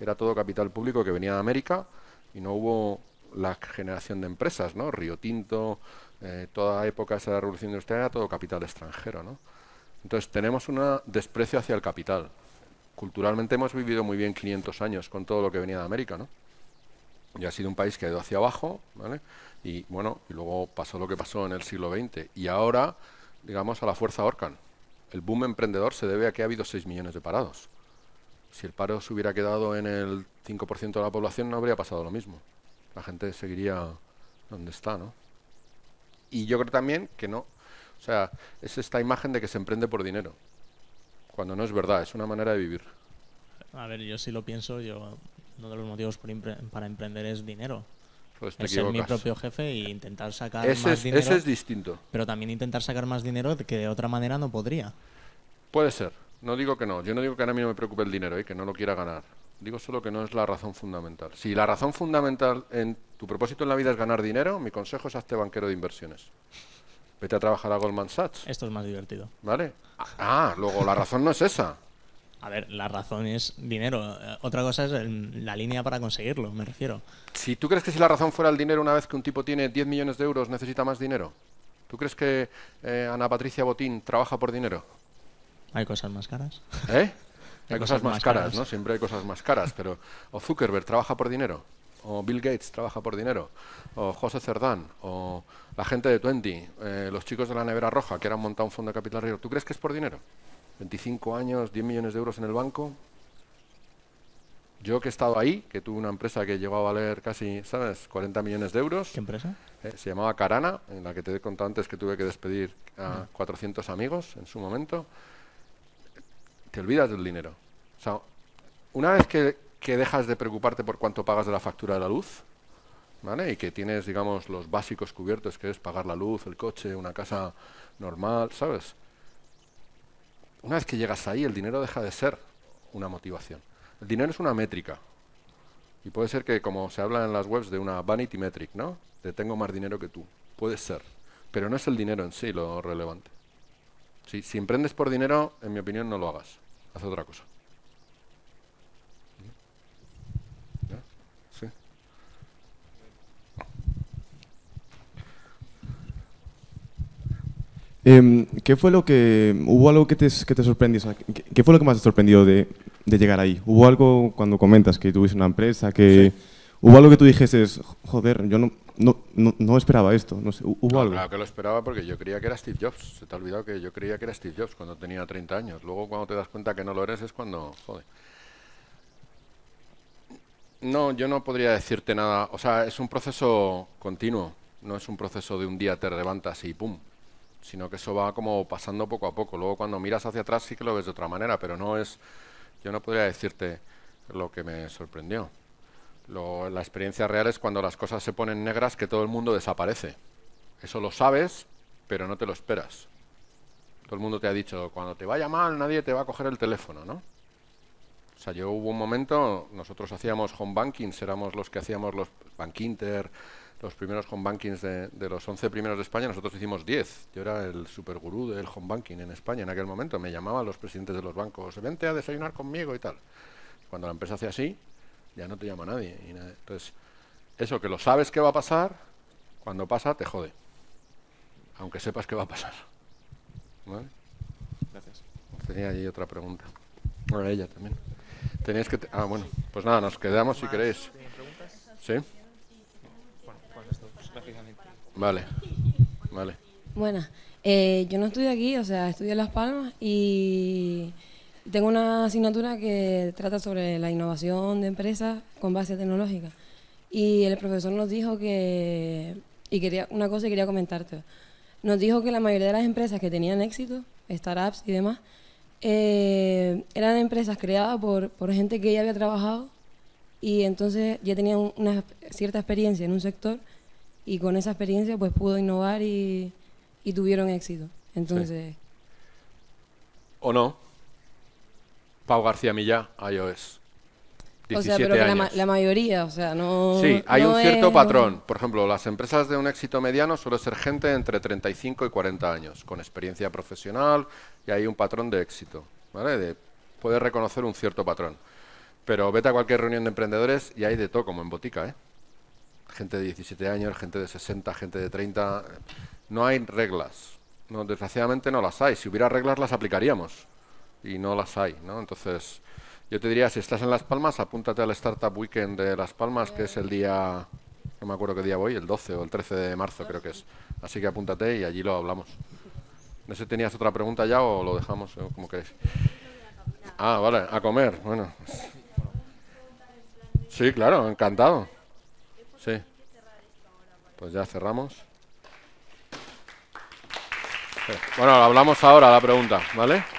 Era todo capital público que venía de América y no hubo la generación de empresas, ¿no? Río Tinto, eh, toda época de la revolución industrial era todo capital extranjero. ¿no? Entonces tenemos un desprecio hacia el capital. Culturalmente hemos vivido muy bien 500 años con todo lo que venía de América. ¿no? Y ha sido un país que ha ido hacia abajo, ¿vale? y bueno, y luego pasó lo que pasó en el siglo XX. Y ahora, digamos, a la fuerza Orcan. El boom emprendedor se debe a que ha habido 6 millones de parados. Si el paro se hubiera quedado en el 5% de la población, no habría pasado lo mismo. La gente seguiría donde está, ¿no? Y yo creo también que no. O sea, es esta imagen de que se emprende por dinero. Cuando no es verdad, es una manera de vivir. A ver, yo sí lo pienso, yo uno de los motivos para emprender es dinero. Pues es ser mi propio jefe e intentar sacar más dinero. Ese es distinto. Pero también intentar sacar más dinero que de otra manera no podría. Puede ser. No digo que no. Yo no digo que a mí no me preocupe el dinero y ¿eh? que no lo quiera ganar. Digo solo que no es la razón fundamental. Si la razón fundamental en tu propósito en la vida es ganar dinero, mi consejo es hazte banquero de inversiones. Vete a trabajar a Goldman Sachs. Esto es más divertido. ¿Vale? Ah, ah luego la razón no es esa. A ver, la razón es dinero. Eh, otra cosa es la línea para conseguirlo, me refiero. Si tú crees que si la razón fuera el dinero, una vez que un tipo tiene 10 millones de euros, necesita más dinero. ¿Tú crees que eh, Ana Patricia Botín trabaja por dinero? Hay cosas más caras. ¿Eh? Hay, cosas, más caras, ¿no? Siempre hay cosas más caras, pero o Zuckerberg trabaja por dinero, o Bill Gates trabaja por dinero, o José Cerdán, o la gente de Twenty, eh, los chicos de la nevera roja que han montado un fondo de capital riesgo. ¿Tú crees que es por dinero? 25 años, 10 millones de euros en el banco. Yo que he estado ahí, que tuve una empresa que llegó a valer casi, ¿sabes?, 40 millones de euros. ¿Qué empresa? Eh, se llamaba Carana, en la que te he contado antes que tuve que despedir a 400 amigos en su momento te olvidas del dinero. O sea, una vez que, dejas de preocuparte por cuánto pagas de la factura de la luz, ¿vale? Y que tienes, digamos, los básicos cubiertos, que es pagar la luz, el coche, una casa normal, ¿sabes? Una vez que llegas ahí, el dinero deja de ser una motivación. El dinero es una métrica. Y puede ser que, como se habla en las webs, de una vanity metric, ¿no? De tengo más dinero que tú. Puede ser. Pero no es el dinero en sí lo relevante si emprendes por dinero, en mi opinión, no lo hagas. Haz otra cosa. Em, ¿Qué fue lo que... ¿Hubo algo que te, que te sorprendió? ¿Qué, fue lo que más te sorprendió de, llegar ahí? ¿Hubo algo cuando comentas que tuviste una empresa, que... ¿Hubo algo que tú es, joder, yo no, no, no, esperaba esto. No hubo algo. Claro que lo esperaba porque yo creía que era Steve Jobs. Se te ha olvidado que yo creía que era Steve Jobs cuando tenía 30 años. Luego cuando te das cuenta que no lo eres es cuando... Joder. No, yo no podría decirte nada. O sea, es un proceso continuo. No es un proceso de un día te levantas y pum. Sino que eso va como pasando poco a poco. Luego cuando miras hacia atrás sí que lo ves de otra manera, pero no es... Yo no podría decirte lo que me sorprendió la experiencia real es cuando las cosas se ponen negras que todo el mundo desaparece. Eso lo sabes, pero no te lo esperas. Todo el mundo te ha dicho, cuando te vaya mal nadie te va a coger el teléfono, ¿no? O sea, yo hubo un momento, nosotros hacíamos home bankings, éramos los que hacíamos los Bankinter, los primeros home bankings de, los 11 primeros de España, nosotros hicimos 10. Yo era el supergurú del home banking en España en aquel momento. Me llamaban los presidentes de los bancos, vente a desayunar conmigo y tal. Cuando la empresa hacía así, ya no te llama nadie. Y nada. Entonces, eso que lo sabes que va a pasar, cuando pasa te jode. Aunque sepas que va a pasar. ¿Vale? Gracias. Tenía allí otra pregunta. Bueno, ella también. tenéis que... ah, bueno, pues nada, nos quedamos si queréis. ¿Sí? Pues pues, vale, vale. bueno eh, yo no estoy aquí, o sea, estudio en Las Palmas y... Tengo una asignatura que trata sobre la innovación de empresas con base tecnológica. Y el profesor nos dijo que, y quería una cosa quería comentarte, nos dijo que la mayoría de las empresas que tenían éxito, startups y demás, eh, eran empresas creadas por, gente que ya había trabajado y entonces ya tenía una cierta experiencia en un sector y con esa experiencia pues pudo innovar y, tuvieron éxito. Entonces... ¿O no? Pau García Millá, iOS. o sea, pero la, mayoría, o sea, no. Sí, hay un cierto patrón. Por ejemplo, las empresas de un éxito mediano suelen ser gente entre 35 y 40 años, con experiencia profesional y hay un patrón de éxito. ¿Vale? De, puedes reconocer un cierto patrón. Pero vete a cualquier reunión de emprendedores y hay de todo, como en botica, ¿eh? Gente de 17 años, gente de 60, gente de 30. Eh, no hay reglas. No, desgraciadamente no las hay. Si hubiera reglas, las aplicaríamos y no las hay, ¿no? Entonces, yo te diría, si estás en Las Palmas, apúntate al Startup Weekend de Las Palmas, que es el día, no me acuerdo qué día voy, el 12 o el 13 de marzo creo que es. Así que apúntate y allí lo hablamos. No sé si tenías otra pregunta ya o lo dejamos eh, como queréis. Ah, vale, a comer, bueno. Sí, claro, encantado. Sí. Pues ya cerramos. Bueno, hablamos ahora la pregunta, ¿vale?